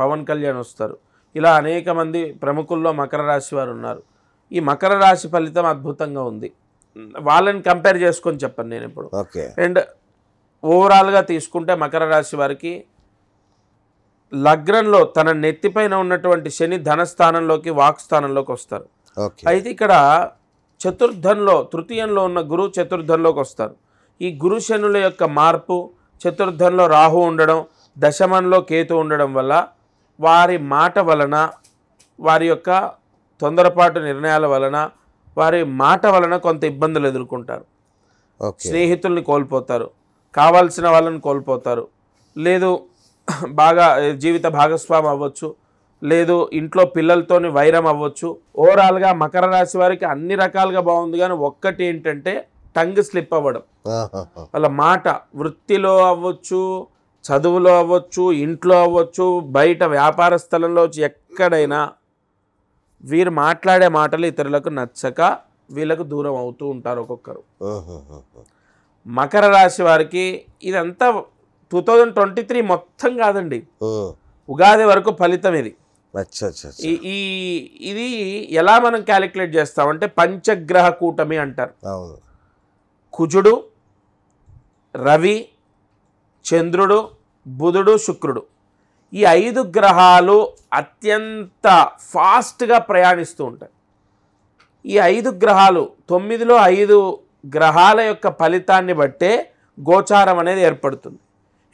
Speaker 2: పవన్ కళ్యాణ్ వస్తారు ఇలా అనేక మంది ప్రముఖుల్లో మకర రాశి వారు ఉన్నారు ఈ మకర రాశి ఫలితం అద్భుతంగా ఉంది వాళ్ళని కంపేర్ చేసుకొని చెప్పండి నేను ఇప్పుడు అండ్ ఓవరాల్గా తీసుకుంటే మకర రాశి వారికి లగ్నంలో తన నెత్తిపైన ఉన్నటువంటి శని ధనస్థానంలోకి వాక్స్థానంలోకి వస్తారు అయితే ఇక్కడ చతుర్థంలో తృతీయంలో ఉన్న గురు చతుర్థంలోకి వస్తారు ఈ గురు శనుల యొక్క మార్పు చతుర్థంలో రాహు ఉండడం దశమంలో కేతు ఉండడం వల్ల వారి మాట వలన వారి యొక్క తొందరపాటు నిర్ణయాల వలన వారి మాట వలన కొంత ఇబ్బందులు ఎదుర్కొంటారు స్నేహితుల్ని కోల్పోతారు కావాల్సిన వాళ్ళని కోల్పోతారు లేదు బాగా జీవిత భాగస్వామి అవ్వచ్చు లేదు ఇంట్లో పిల్లలతోని వైరం అవ్వచ్చు ఓవరాల్గా మకర రాశి వారికి అన్ని రకాలుగా బాగుంది కానీ ఒక్కటి ఏంటంటే టంగ్ స్లిప్ అవ్వడం వాళ్ళ మాట వృత్తిలో అవ్వచ్చు చదువులో అవ్వచ్చు ఇంట్లో అవ్వచ్చు బయట వ్యాపార స్థలంలో ఎక్కడైనా వీరు మాట్లాడే మాటలు ఇతరులకు నచ్చక వీళ్ళకు దూరం అవుతూ ఉంటారు ఒక్కొక్కరు మకర రాశి వారికి ఇదంతా టూ థౌజండ్ ట్వంటీ త్రీ మొత్తం కాదండి ఉగాది వరకు ఫలితం ఇది ఈ ఇది ఎలా మనం క్యాలిక్యులేట్ చేస్తామంటే పంచగ్రహ కూటమి అంటారు కుజుడు రవి చంద్రుడు బుధుడు శుక్రుడు ఈ ఐదు గ్రహాలు అత్యంత ఫాస్ట్గా ప్రయాణిస్తూ ఉంటాయి ఈ ఐదు గ్రహాలు తొమ్మిదిలో ఐదు గ్రహాల యొక్క ఫలితాన్ని బట్టే గోచారం అనేది ఏర్పడుతుంది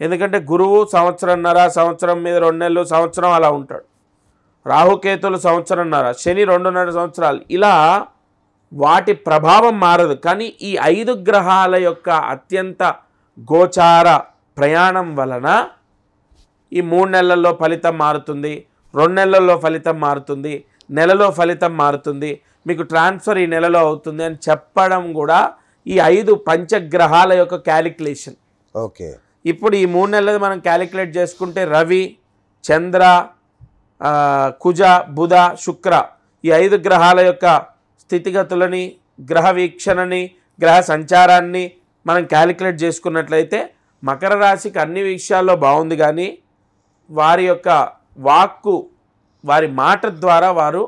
Speaker 2: ఎందుకంటే గురువు సంవత్సరంన్నర సంవత్సరం మీద రెండు నెలలు సంవత్సరం అలా ఉంటాడు రాహుకేతులు సంవత్సరంన్నర శని రెండున్నర సంవత్సరాలు ఇలా వాటి ప్రభావం మారదు కానీ ఈ ఐదు గ్రహాల యొక్క అత్యంత గోచార ప్రయాణం వలన ఈ మూడు నెలల్లో ఫలితం మారుతుంది రెండు నెలల్లో ఫలితం మారుతుంది నెలలో ఫలితం మారుతుంది మీకు ట్రాన్స్ఫర్ ఈ నెలలో అవుతుంది అని చెప్పడం కూడా ఈ ఐదు పంచగ్రహాల యొక్క క్యాలిక్యులేషన్ ఓకే ఇప్పుడు ఈ మూడు నెలలు మనం క్యాలిక్యులేట్ చేసుకుంటే రవి చంద్ర కుజ బుధ శుక్ర ఈ ఐదు గ్రహాల యొక్క స్థితిగతులని గ్రహ వీక్షణని గ్రహ సంచారాన్ని మనం క్యాలిక్యులేట్ చేసుకున్నట్లయితే మకర రాశికి అన్ని విషయాల్లో బాగుంది కానీ వారి యొక్క వాక్కు వారి మాట ద్వారా వారు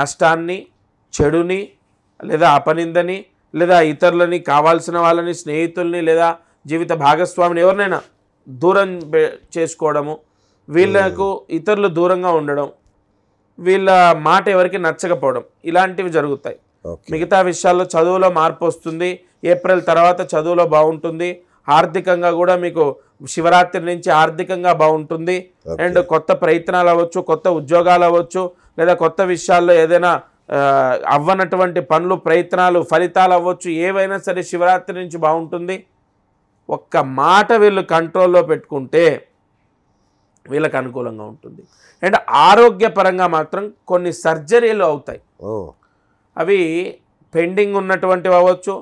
Speaker 2: నష్టాన్ని చెడుని లేదా అపనిందని లేదా ఇతరులని కావాల్సిన వాళ్ళని స్నేహితుల్ని లేదా జీవిత భాగస్వామిని ఎవరినైనా దూరం చేసుకోవడము వీళ్ళకు ఇతరులు దూరంగా ఉండడం వీళ్ళ మాట ఎవరికి నచ్చకపోవడం ఇలాంటివి జరుగుతాయి మిగతా విషయాల్లో చదువులో మార్పు వస్తుంది ఏప్రిల్ తర్వాత చదువులో బాగుంటుంది ఆర్థికంగా కూడా మీకు శివరాత్రి నుంచి ఆర్థికంగా బాగుంటుంది అండ్ కొత్త ప్రయత్నాలు అవ్వచ్చు కొత్త ఉద్యోగాలు అవ్వచ్చు లేదా కొత్త విషయాల్లో ఏదైనా అవ్వనటువంటి పనులు ప్రయత్నాలు ఫలితాలు అవ్వచ్చు ఏవైనా సరే శివరాత్రి నుంచి బాగుంటుంది ఒక్క మాట వీళ్ళు కంట్రోల్లో పెట్టుకుంటే వీళ్ళకి అనుకూలంగా ఉంటుంది అండ్ ఆరోగ్యపరంగా మాత్రం కొన్ని సర్జరీలు అవుతాయి అవి పెండింగ్ ఉన్నటువంటివి అవ్వచ్చు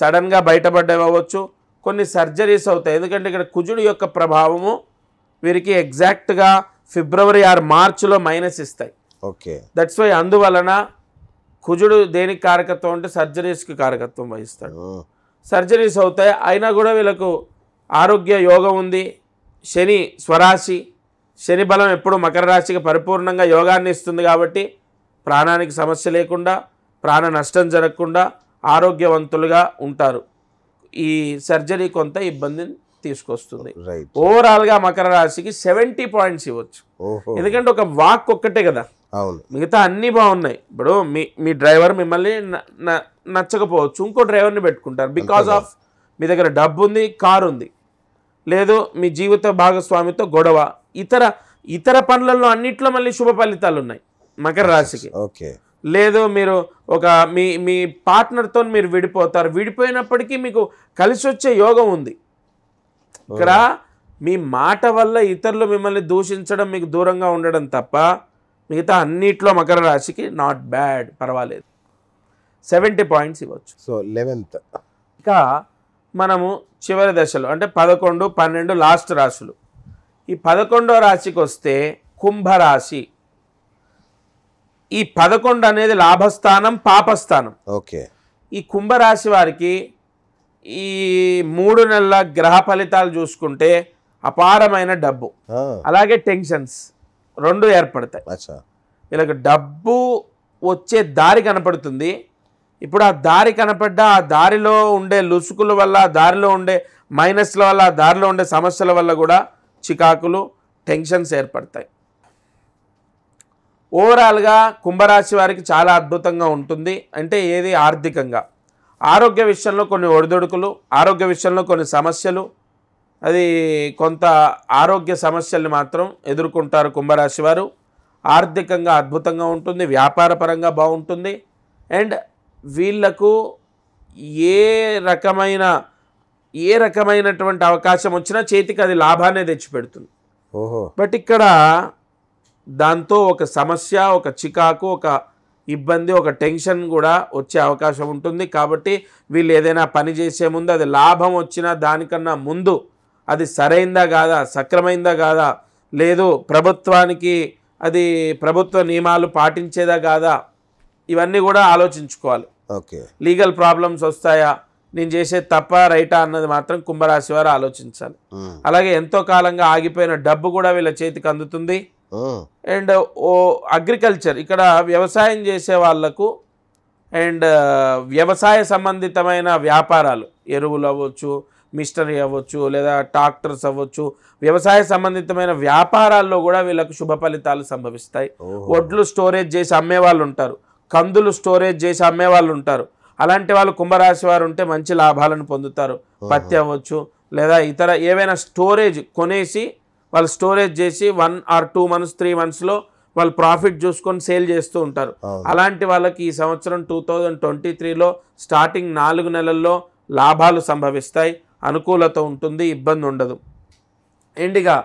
Speaker 2: సడన్గా బయటపడ్డవి అవ్వచ్చు కొన్ని సర్జరీస్ అవుతాయి ఎందుకంటే ఇక్కడ కుజుడు యొక్క ప్రభావము వీరికి ఎగ్జాక్ట్గా ఫిబ్రవరి ఆరు మార్చ్లో మైనస్ ఇస్తాయి ఓకే దట్స్ వై అందువలన కుజుడు దేనికి కారకత్వం అంటే సర్జరీస్కి కారకత్వం వహిస్తాడు సర్జరీస్ అవుతాయి అయినా కూడా వీళ్ళకు ఆరోగ్య యోగం ఉంది శని స్వరాశి శని బలం ఎప్పుడు మకర రాశికి పరిపూర్ణంగా యోగాన్ని ఇస్తుంది కాబట్టి ప్రాణానికి సమస్య లేకుండా ప్రాణ నష్టం జరగకుండా ఆరోగ్యవంతులుగా ఉంటారు ఈ సర్జరీ కొంత ఇబ్బందిని తీసుకొస్తుంది ఓవరాల్గా మకర రాశికి సెవెంటీ పాయింట్స్ ఇవ్వచ్చు ఎందుకంటే ఒక వాక్ ఒక్కటే కదా అవును మిగతా అన్నీ బాగున్నాయి ఇప్పుడు మీ మీ డ్రైవర్ మిమ్మల్ని నచ్చకపోవచ్చు ఇంకో డ్రైవర్ని పెట్టుకుంటారు బికాస్ ఆఫ్ మీ దగ్గర డబ్బు ఉంది కారు ఉంది లేదు మీ జీవిత భాగస్వామితో గొడవ ఇతర ఇతర పనులలో అన్నిట్లో మళ్ళీ శుభ ఫలితాలు ఉన్నాయి మకర రాశికి ఓకే లేదు మీరు ఒక మీ మీ పార్ట్నర్తో మీరు విడిపోతారు విడిపోయినప్పటికీ మీకు కలిసి వచ్చే యోగం ఉంది ఇక్కడ మీ మాట వల్ల ఇతరులు మిమ్మల్ని దూషించడం మీకు దూరంగా ఉండడం తప్ప మిగతా అన్నిట్లో మకర రాశికి నాట్ బ్యాడ్ పర్వాలేదు సెవెంటీ పాయింట్స్ ఇవ్వచ్చు సో లెవెన్త్ ఇక మనము చివరి దశలో అంటే పదకొండు పన్నెండు లాస్ట్ రాశులు ఈ పదకొండో రాశికి వస్తే కుంభరాశి ఈ పదకొండు అనేది లాభస్థానం పాపస్థానం ఓకే ఈ కుంభరాశి వారికి ఈ మూడు నెలల గ్రహ ఫలితాలు చూసుకుంటే అపారమైన డబ్బు అలాగే టెన్షన్స్ రెండు ఏర్పడతాయి ఇలాగ డబ్బు వచ్చే దారి కనపడుతుంది ఇప్పుడు ఆ దారి కనపడ్డ ఆ దారిలో ఉండే లుసుకుల వల్ల ఆ దారిలో ఉండే మైనస్ల వల్ల ఆ దారిలో ఉండే సమస్యల వల్ల కూడా చికాకులు టెన్షన్స్ ఏర్పడతాయి ఓవరాల్గా కుంభరాశి వారికి చాలా అద్భుతంగా ఉంటుంది అంటే ఏది ఆర్థికంగా ఆరోగ్య విషయంలో కొన్ని ఒడిదొడుకులు ఆరోగ్య విషయంలో కొన్ని సమస్యలు అది కొంత ఆరోగ్య సమస్యల్ని మాత్రం ఎదుర్కొంటారు కుంభరాశి వారు ఆర్థికంగా అద్భుతంగా ఉంటుంది వ్యాపారపరంగా బాగుంటుంది అండ్ వీళ్లకు ఏ రకమైన ఏ రకమైనటువంటి అవకాశం వచ్చినా చేతికి అది లాభాన్ని తెచ్చిపెడుతుంది ఓహో బట్ ఇక్కడ దాంతో ఒక సమస్య ఒక చికాకు ఒక ఇబ్బంది ఒక టెన్షన్ కూడా వచ్చే అవకాశం ఉంటుంది కాబట్టి వీళ్ళు ఏదైనా పని చేసే ముందు అది లాభం వచ్చినా దానికన్నా ముందు అది సరైందా కాదా సక్రమైందా కాదా లేదు ప్రభుత్వానికి అది ప్రభుత్వ నియమాలు పాటించేదా కాదా ఇవన్నీ కూడా ఆలోచించుకోవాలి ఓకే లీగల్ ప్రాబ్లమ్స్ వస్తాయా నేను చేసే తప్ప రైటా అన్నది మాత్రం కుంభరాశి వారు ఆలోచించాలి అలాగే ఎంతో కాలంగా ఆగిపోయిన డబ్బు కూడా వీళ్ళ చేతికి అందుతుంది అండ్ ఓ అగ్రికల్చర్ ఇక్కడ వ్యవసాయం చేసే వాళ్లకు అండ్ వ్యవసాయ సంబంధితమైన వ్యాపారాలు ఎరువులు అవ్వచ్చు మిషనరీ అవ్వచ్చు లేదా ట్రాక్టర్స్ అవ్వచ్చు వ్యవసాయ సంబంధితమైన వ్యాపారాల్లో కూడా వీళ్ళకు శుభ ఫలితాలు సంభవిస్తాయి వడ్లు స్టోరేజ్ చేసి అమ్మే వాళ్ళు ఉంటారు కందులు స్టోరేజ్ చేసి అమ్మే వాళ్ళు ఉంటారు అలాంటి వాళ్ళు కుంభరాశి వారు ఉంటే మంచి లాభాలను పొందుతారు పత్తి అవ్వచ్చు లేదా ఇతర ఏవైనా స్టోరేజ్ కొనేసి వాళ్ళు స్టోరేజ్ చేసి one or two months three మంత్స్లో వాళ్ళు ప్రాఫిట్ చూసుకొని సేల్ చేస్తూ ఉంటారు అలాంటి వాళ్ళకి ఈ సంవత్సరం టూ థౌజండ్ ట్వంటీ త్రీలో స్టార్టింగ్ నాలుగు నెలల్లో లాభాలు సంభవిస్తాయి అనుకూలత ఉంటుంది ఇబ్బంది ఉండదు ఎండిగా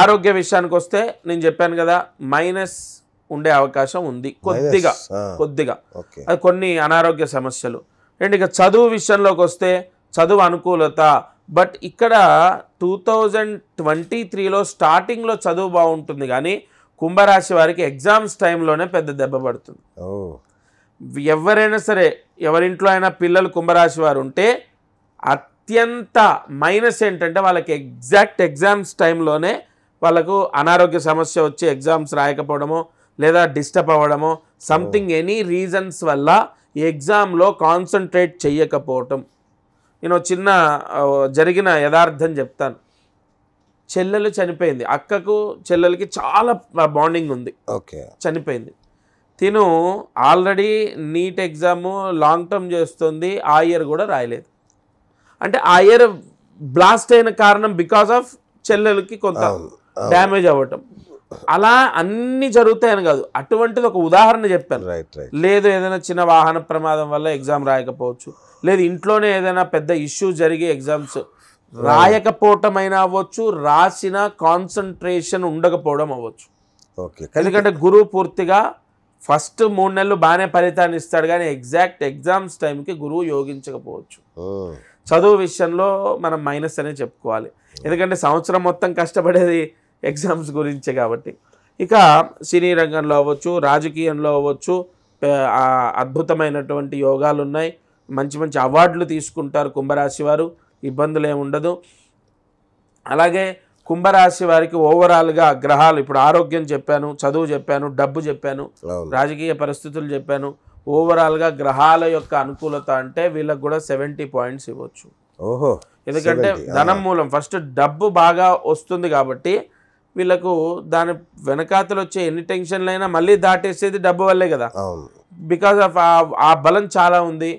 Speaker 2: ఆరోగ్య విషయానికి వస్తే నేను చెప్పాను కదా మైనస్ ఉండే అవకాశం ఉంది కొద్దిగా కొద్దిగా అది కొన్ని అనారోగ్య సమస్యలు ఇక చదువు విషయంలోకి వస్తే చదువు అనుకూలత బట్ ఇక్కడ టూ థౌజండ్ ట్వంటీ త్రీలో స్టార్టింగ్లో చదువు బాగుంటుంది కానీ కుంభరాశి వారికి ఎగ్జామ్స్ టైంలోనే పెద్ద దెబ్బ పడుతుంది ఎవరైనా సరే ఎవరింట్లో అయినా పిల్లలు కుంభరాశి వారు ఉంటే అత్యంత మైనస్ ఏంటంటే వాళ్ళకి ఎగ్జాక్ట్ ఎగ్జామ్స్ టైంలోనే వాళ్ళకు అనారోగ్య సమస్య వచ్చి ఎగ్జామ్స్ రాయకపోవడము లేదా డిస్టర్బ్ అవ్వడము సంథింగ్ ఎనీ రీజన్స్ వల్ల ఎగ్జామ్లో కాన్సన్ట్రేట్ చేయకపోవటం నేను చిన్న జరిగిన యథార్థం చెప్తాను చెల్లెలు చనిపోయింది అక్కకు చెల్లెలకి చాలా బాండింగ్ ఉంది ఓకే చనిపోయింది తిను already NEET exam long term చేస్తుంది ఆ ఇయర్ కూడా రాయలేదు అంటే ఆ ఇయర్ బ్లాస్ట్ అయిన కారణం బికాస్ ఆఫ్ చెల్లెలకి కొంత డ్యామేజ్ అవ్వటం అలా అన్ని జరుగుతాయని కాదు అటువంటిది ఒక ఉదాహరణ చెప్పాను రైట్ రైట్ లేదు ఏదైనా చిన్న వాహన ప్రమాదం వల్ల ఎగ్జామ్ రాయకపోవచ్చు లేదు ఇంట్లోనే ఏదైనా పెద్ద ఇష్యూ జరిగి ఎగ్జామ్స్ రాయకపోవటం అయినా అవ్వచ్చు రాసిన కాన్సన్ట్రేషన్ ఉండకపోవడం అవ్వచ్చు ఓకే ఎందుకంటే గురువు పూర్తిగా ఫస్ట్ మూడు నెలలు బాగానే ఫలితాన్ని ఇస్తాడు కానీ ఎగ్జాక్ట్ ఎగ్జామ్స్ టైంకి గురువు యోగించకపోవచ్చు చదువు విషయంలో మనం మైనస్ అనే చెప్పుకోవాలి ఎందుకంటే సంవత్సరం మొత్తం కష్టపడేది ఎగ్జామ్స్ గురించే కాబట్టి ఇక సినీ రంగంలో అవ్వచ్చు రాజకీయంలో అవ్వచ్చు అద్భుతమైనటువంటి యోగాలు ఉన్నాయి మంచి మంచి అవార్డులు తీసుకుంటారు కుంభరాశి వారు ఇబ్బందులు ఉండదు అలాగే కుంభరాశి వారికి ఓవరాల్గా గ్రహాలు ఇప్పుడు ఆరోగ్యం చెప్పాను చదువు చెప్పాను డబ్బు చెప్పాను రాజకీయ పరిస్థితులు చెప్పాను ఓవరాల్గా గ్రహాల యొక్క అనుకూలత అంటే వీళ్ళకి కూడా సెవెంటీ పాయింట్స్ ఇవ్వచ్చు ఓహో ఎందుకంటే ధనం మూలం ఫస్ట్ డబ్బు బాగా వస్తుంది కాబట్టి వీళ్ళకు దాని వెనకాతలు వచ్చే ఎన్ని టెన్షన్లైనా మళ్ళీ దాటేసేది డబ్బు వల్లే కదా బికాస్ ఆఫ్ ఆ బలం చాలా ఉంది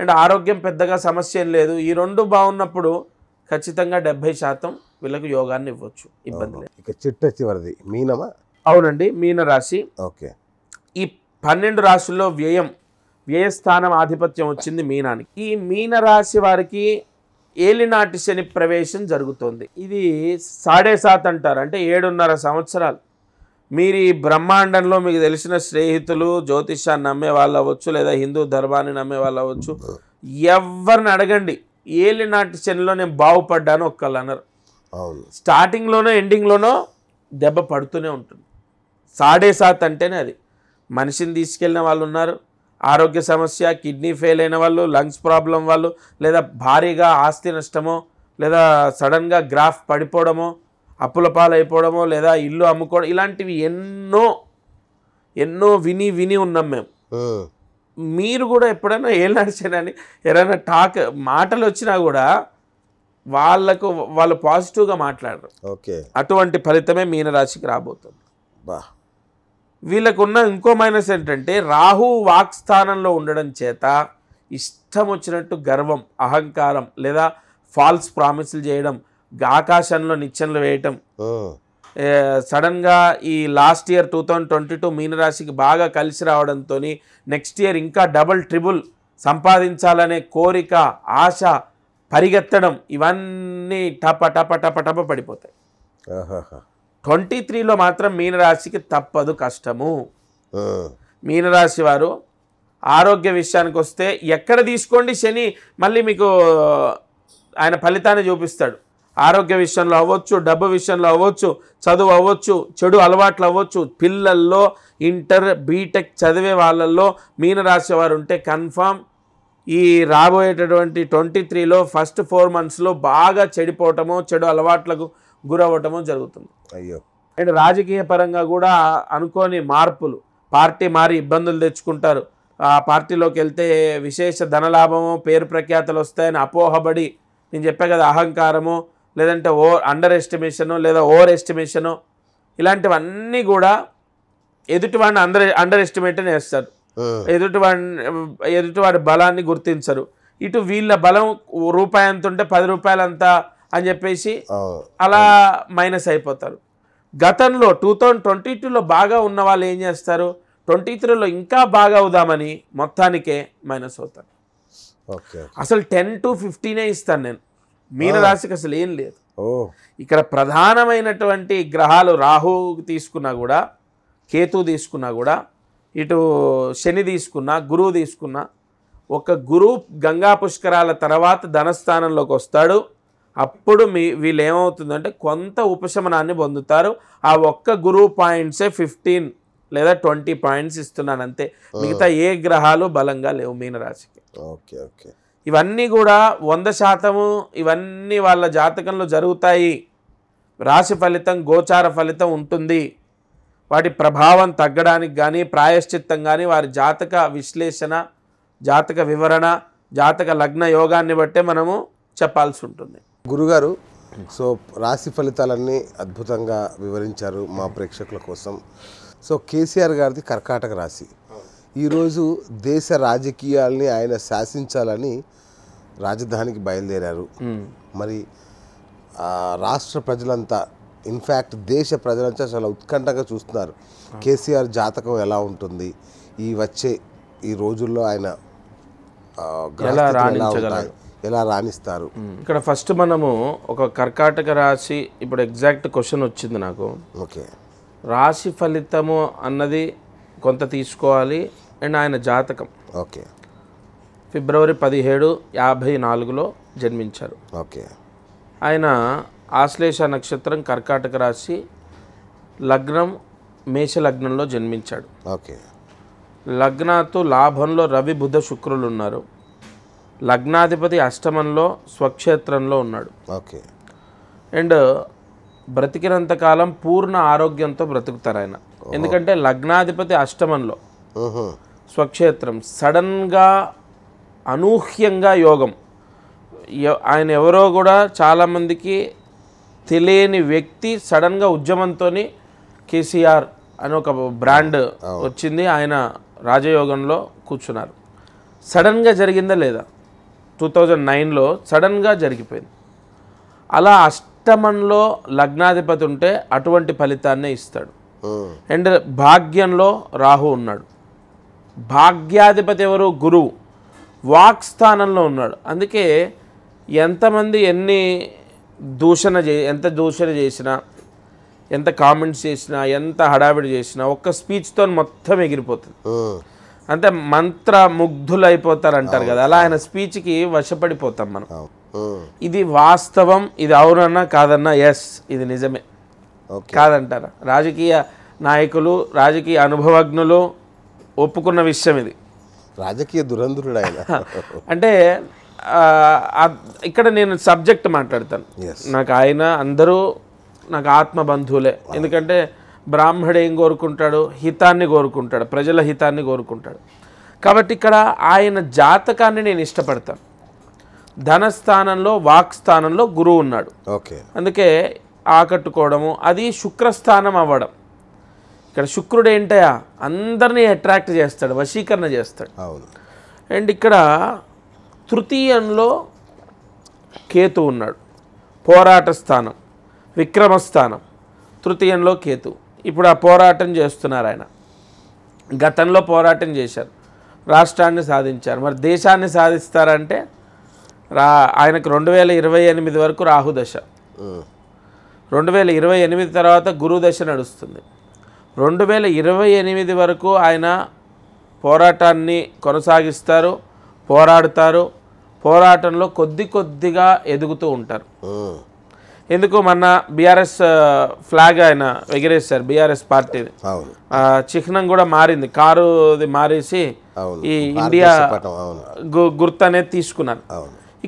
Speaker 2: అండ్ ఆరోగ్యం పెద్దగా సమస్య ఏం లేదు ఈ రెండు బాగున్నప్పుడు ఖచ్చితంగా డెబ్బై శాతం వీళ్ళకు యోగాన్ని ఇవ్వచ్చు ఇబ్బంది లేదు
Speaker 1: ఇక మీనమా
Speaker 2: అవునండి మీన రాశి ఓకే పన్నెండు రాశుల్లో వ్యయం వ్యయస్థానం ఆధిపత్యం వచ్చింది మీనానికి ఈ మీన రాశి వారికి ఏలినాటి శని ప్రవేశం జరుగుతుంది ఇది సాడే సాత్ అంటారు అంటే ఏడున్నర సంవత్సరాలు మీరు ఈ బ్రహ్మాండంలో మీకు తెలిసిన స్నేహితులు జ్యోతిష్యాన్ని నమ్మే వాళ్ళు అవ్వచ్చు లేదా హిందూ ధర్మాన్ని నమ్మే వాళ్ళు అవ్వచ్చు ఎవరిని అడగండి ఏలినాటి శనిలో నేను బాగుపడ్డాను ఒక్కళ్ళు అన్నారు స్టార్టింగ్లోనో ఎండింగ్లోనో దెబ్బ పడుతూనే ఉంటుంది సాడే సాత్ అంటేనే అది మనిషిని తీసుకెళ్ళిన వాళ్ళు ఉన్నారు ఆరోగ్య సమస్య కిడ్నీ ఫెయిల్ అయిన వాళ్ళు లంగ్స్ ప్రాబ్లం వాళ్ళు లేదా భారీగా ఆస్తి నష్టమో లేదా సడన్గా గ్రాఫ్ పడిపోవడమో అప్పుల పాలైపోవడమో లేదా ఇల్లు అమ్ముకోవడం ఇలాంటివి ఎన్నో ఎన్నో విని విని ఉన్నాం మేము మీరు కూడా ఎప్పుడైనా ఏం అని ఏదైనా టాక్ మాటలు వచ్చినా కూడా వాళ్ళకు వాళ్ళు పాజిటివ్గా మాట్లాడరు ఓకే అటువంటి ఫలితమే మీన రాశికి రాబోతుంది బా వీళ్ళకున్న ఇంకో మైనస్ ఏంటంటే రాహు వాక్స్థానంలో ఉండడం చేత ఇష్టం వచ్చినట్టు గర్వం అహంకారం లేదా ఫాల్స్ ప్రామిస్లు చేయడం ఆకాశంలో నిచ్చెనలు వేయటం సడన్గా ఈ last year two thousand twenty two మీనరాశికి బాగా కలిసి రావడంతో నెక్స్ట్ ఇయర్ ఇంకా డబుల్ ట్రిబుల్ సంపాదించాలనే కోరిక ఆశ పరిగెత్తడం ఇవన్నీ టప టప టప టప పడిపోతాయి ట్వంటీ త్రీలో మాత్రం మీనరాశికి తప్పదు కష్టము మీనరాశి వారు ఆరోగ్య విషయానికి వస్తే ఎక్కడ తీసుకోండి శని మళ్ళీ మీకు ఆయన ఫలితాన్ని చూపిస్తాడు ఆరోగ్య విషయంలో అవ్వచ్చు డబ్బు విషయంలో అవ్వచ్చు చదువు అవ్వచ్చు చెడు అలవాట్లు అవ్వచ్చు పిల్లల్లో ఇంటర్ బీటెక్ చదివే వాళ్ళల్లో మీనరాశి వారు ఉంటే కన్ఫామ్ ఈ రాబోయేటటువంటి ట్వంటీ త్రీలో ఫస్ట్ ఫోర్ మంత్స్లో బాగా చెడిపోవటము చెడు అలవాట్లకు గురవ్వటము జరుగుతుంది అయ్యో అండ్ రాజకీయ పరంగా కూడా అనుకోని మార్పులు పార్టీ మారి ఇబ్బందులు తెచ్చుకుంటారు ఆ పార్టీలోకి వెళ్తే విశేష ధనలాభము పేరు ప్రఖ్యాతలు వస్తాయని అపోహబడి నేను చెప్పా కదా అహంకారము లేదంటే ఓ అండర్ ఎస్టిమేషను లేదా ఓవర్ ఎస్టిమేషను ఇలాంటివన్నీ కూడా ఎదుటివాడిని అందర్ అండర్ ఎస్టిమేట్ వేస్తారు ఎదుటివాడి ఎదుటివాడి బలాన్ని గుర్తించరు ఇటు వీళ్ళ బలం రూపాయి ఎంత ఉంటే పది రూపాయలంతా అని చెప్పేసి అలా మైనస్ అయిపోతారు గతంలో టూ థౌజండ్ ట్వంటీ టూలో బాగా ఉన్న వాళ్ళు ఏం చేస్తారు ట్వంటీ త్రీలో ఇంకా బాగా అవుదామని మొత్తానికే మైనస్ అవుతాను అసలు టెన్ టు ఫిఫ్టీనే ఇస్తాను నేను మీనరాశికి అసలు ఏం లేదు ఇక్కడ ప్రధానమైనటువంటి గ్రహాలు రాహు తీసుకున్నా కూడా కేతు తీసుకున్నా కూడా ఇటు శని తీసుకున్నా గురువు తీసుకున్నా ఒక గురువు గంగా పుష్కరాల తర్వాత ధనస్థానంలోకి వస్తాడు అప్పుడు మీ వీళ్ళు ఏమవుతుందంటే కొంత ఉపశమనాన్ని పొందుతారు ఆ ఒక్క గురువు పాయింట్సే ఫిఫ్టీన్ లేదా ట్వంటీ పాయింట్స్ ఇస్తున్నాను అంతే మిగతా ఏ గ్రహాలు బలంగా లేవు మీనరాశికి ఓకే ఓకే ఇవన్నీ కూడా వంద శాతము ఇవన్నీ వాళ్ళ జాతకంలో జరుగుతాయి రాశి ఫలితం గోచార ఫలితం ఉంటుంది వాటి ప్రభావం తగ్గడానికి కానీ ప్రాయశ్చిత్తం కానీ వారి జాతక విశ్లేషణ జాతక వివరణ జాతక లగ్న యోగాన్ని బట్టే మనము చెప్పాల్సి ఉంటుంది
Speaker 1: గురుగారు సో రాశి ఫలితాలన్నీ అద్భుతంగా వివరించారు మా ప్రేక్షకుల కోసం సో కేసీఆర్ గారిది కర్కాటక రాశి ఈరోజు దేశ రాజకీయాల్ని ఆయన శాసించాలని రాజధానికి బయలుదేరారు మరి రాష్ట్ర ప్రజలంతా ఇన్ఫ్యాక్ట్ దేశ ప్రజలంతా చాలా ఉత్కంఠగా చూస్తున్నారు కేసీఆర్ జాతకం ఎలా ఉంటుంది ఈ వచ్చే ఈ రోజుల్లో ఆయన ఎలా రాణిస్తారు ఇక్కడ
Speaker 2: ఫస్ట్ మనము ఒక కర్కాటక రాశి ఇప్పుడు ఎగ్జాక్ట్ క్వశ్చన్ వచ్చింది నాకు ఓకే రాశి ఫలితము అన్నది కొంత తీసుకోవాలి అండ్ ఆయన జాతకం ఓకే ఫిబ్రవరి పదిహేడు యాభై నాలుగులో జన్మించారు ఓకే ఆయన ఆశ్లేష నక్షత్రం కర్కాటక రాశి లగ్నం మేష లగ్నంలో జన్మించాడు ఓకే లగ్నాతో లాభంలో రవి బుధ శుక్రులు ఉన్నారు లగ్నాధిపతి అష్టమంలో స్వక్షేత్రంలో ఉన్నాడు ఓకే అండ్ బ్రతికినంత కాలం పూర్ణ ఆరోగ్యంతో బ్రతుకుతారు ఆయన ఎందుకంటే లగ్నాధిపతి అష్టమంలో స్వక్షేత్రం సడన్గా అనూహ్యంగా యోగం ఆయన ఎవరో కూడా చాలామందికి తెలియని వ్యక్తి సడన్గా ఉద్యమంతో కేసీఆర్ అని ఒక బ్రాండ్ వచ్చింది ఆయన రాజయోగంలో కూర్చున్నారు సడన్గా జరిగిందా లేదా టూ థౌజండ్ నైన్లో సడన్గా జరిగిపోయింది అలా అష్టమంలో లగ్నాధిపతి ఉంటే అటువంటి ఫలితాన్నే ఇస్తాడు అండ్ భాగ్యంలో రాహు ఉన్నాడు భాగ్యాధిపతి ఎవరు గురువు వాక్ స్థానంలో ఉన్నాడు అందుకే ఎంతమంది ఎన్ని దూషణ చే ఎంత దూషణ చేసినా ఎంత కామెంట్స్ చేసినా ఎంత హడావిడి చేసినా ఒక్క స్పీచ్తో మొత్తం ఎగిరిపోతుంది అంటే మంత్ర ముగ్ధులైపోతారు అంటారు కదా అలా ఆయన స్పీచ్కి వశపడిపోతాం మనం ఇది వాస్తవం ఇది అవునన్నా కాదన్నా ఎస్ ఇది నిజమే కాదంటారా రాజకీయ నాయకులు రాజకీయ అనుభవజ్ఞులు ఒప్పుకున్న విషయం ఇది రాజకీయ దురంధుడు ఆయన అంటే ఇక్కడ నేను సబ్జెక్ట్ మాట్లాడతాను నాకు ఆయన అందరూ నాకు ఆత్మ బంధువులే ఎందుకంటే బ్రాహ్మడు ఏం కోరుకుంటాడు హితాన్ని కోరుకుంటాడు ప్రజల హితాన్ని కోరుకుంటాడు కాబట్టి ఇక్కడ ఆయన జాతకాన్ని నేను ఇష్టపడతాను ధనస్థానంలో వాక్స్థానంలో గురువు ఉన్నాడు ఓకే అందుకే ఆకట్టుకోవడము అది శుక్రస్థానం అవ్వడం ఇక్కడ శుక్రుడు ఏంటయా అందరినీ అట్రాక్ట్ చేస్తాడు వశీకరణ చేస్తాడు అవును అండ్ ఇక్కడ తృతీయంలో కేతు ఉన్నాడు పోరాట స్థానం విక్రమస్థానం తృతీయంలో కేతు ఇప్పుడు ఆ పోరాటం చేస్తున్నారు ఆయన గతంలో పోరాటం చేశారు రాష్ట్రాన్ని సాధించారు మరి దేశాన్ని సాధిస్తారంటే రా ఆయనకు రెండు వేల ఇరవై ఎనిమిది వరకు రాహుదశ రెండు వేల ఇరవై ఎనిమిది తర్వాత గురుదశ నడుస్తుంది రెండు వేల ఇరవై ఎనిమిది వరకు ఆయన పోరాటాన్ని కొనసాగిస్తారు పోరాడతారు పోరాటంలో కొద్ది కొద్దిగా ఎదుగుతూ ఉంటారు ఎందుకు మొన్న బీఆర్ఎస్ ఫ్లాగ్ ఆయన ఎగిరేశారు బీఆర్ఎస్ పార్టీది చిహ్నం కూడా మారింది కారు మారేసి ఈ ఇండియా గుర్తు అనేది తీసుకున్నారు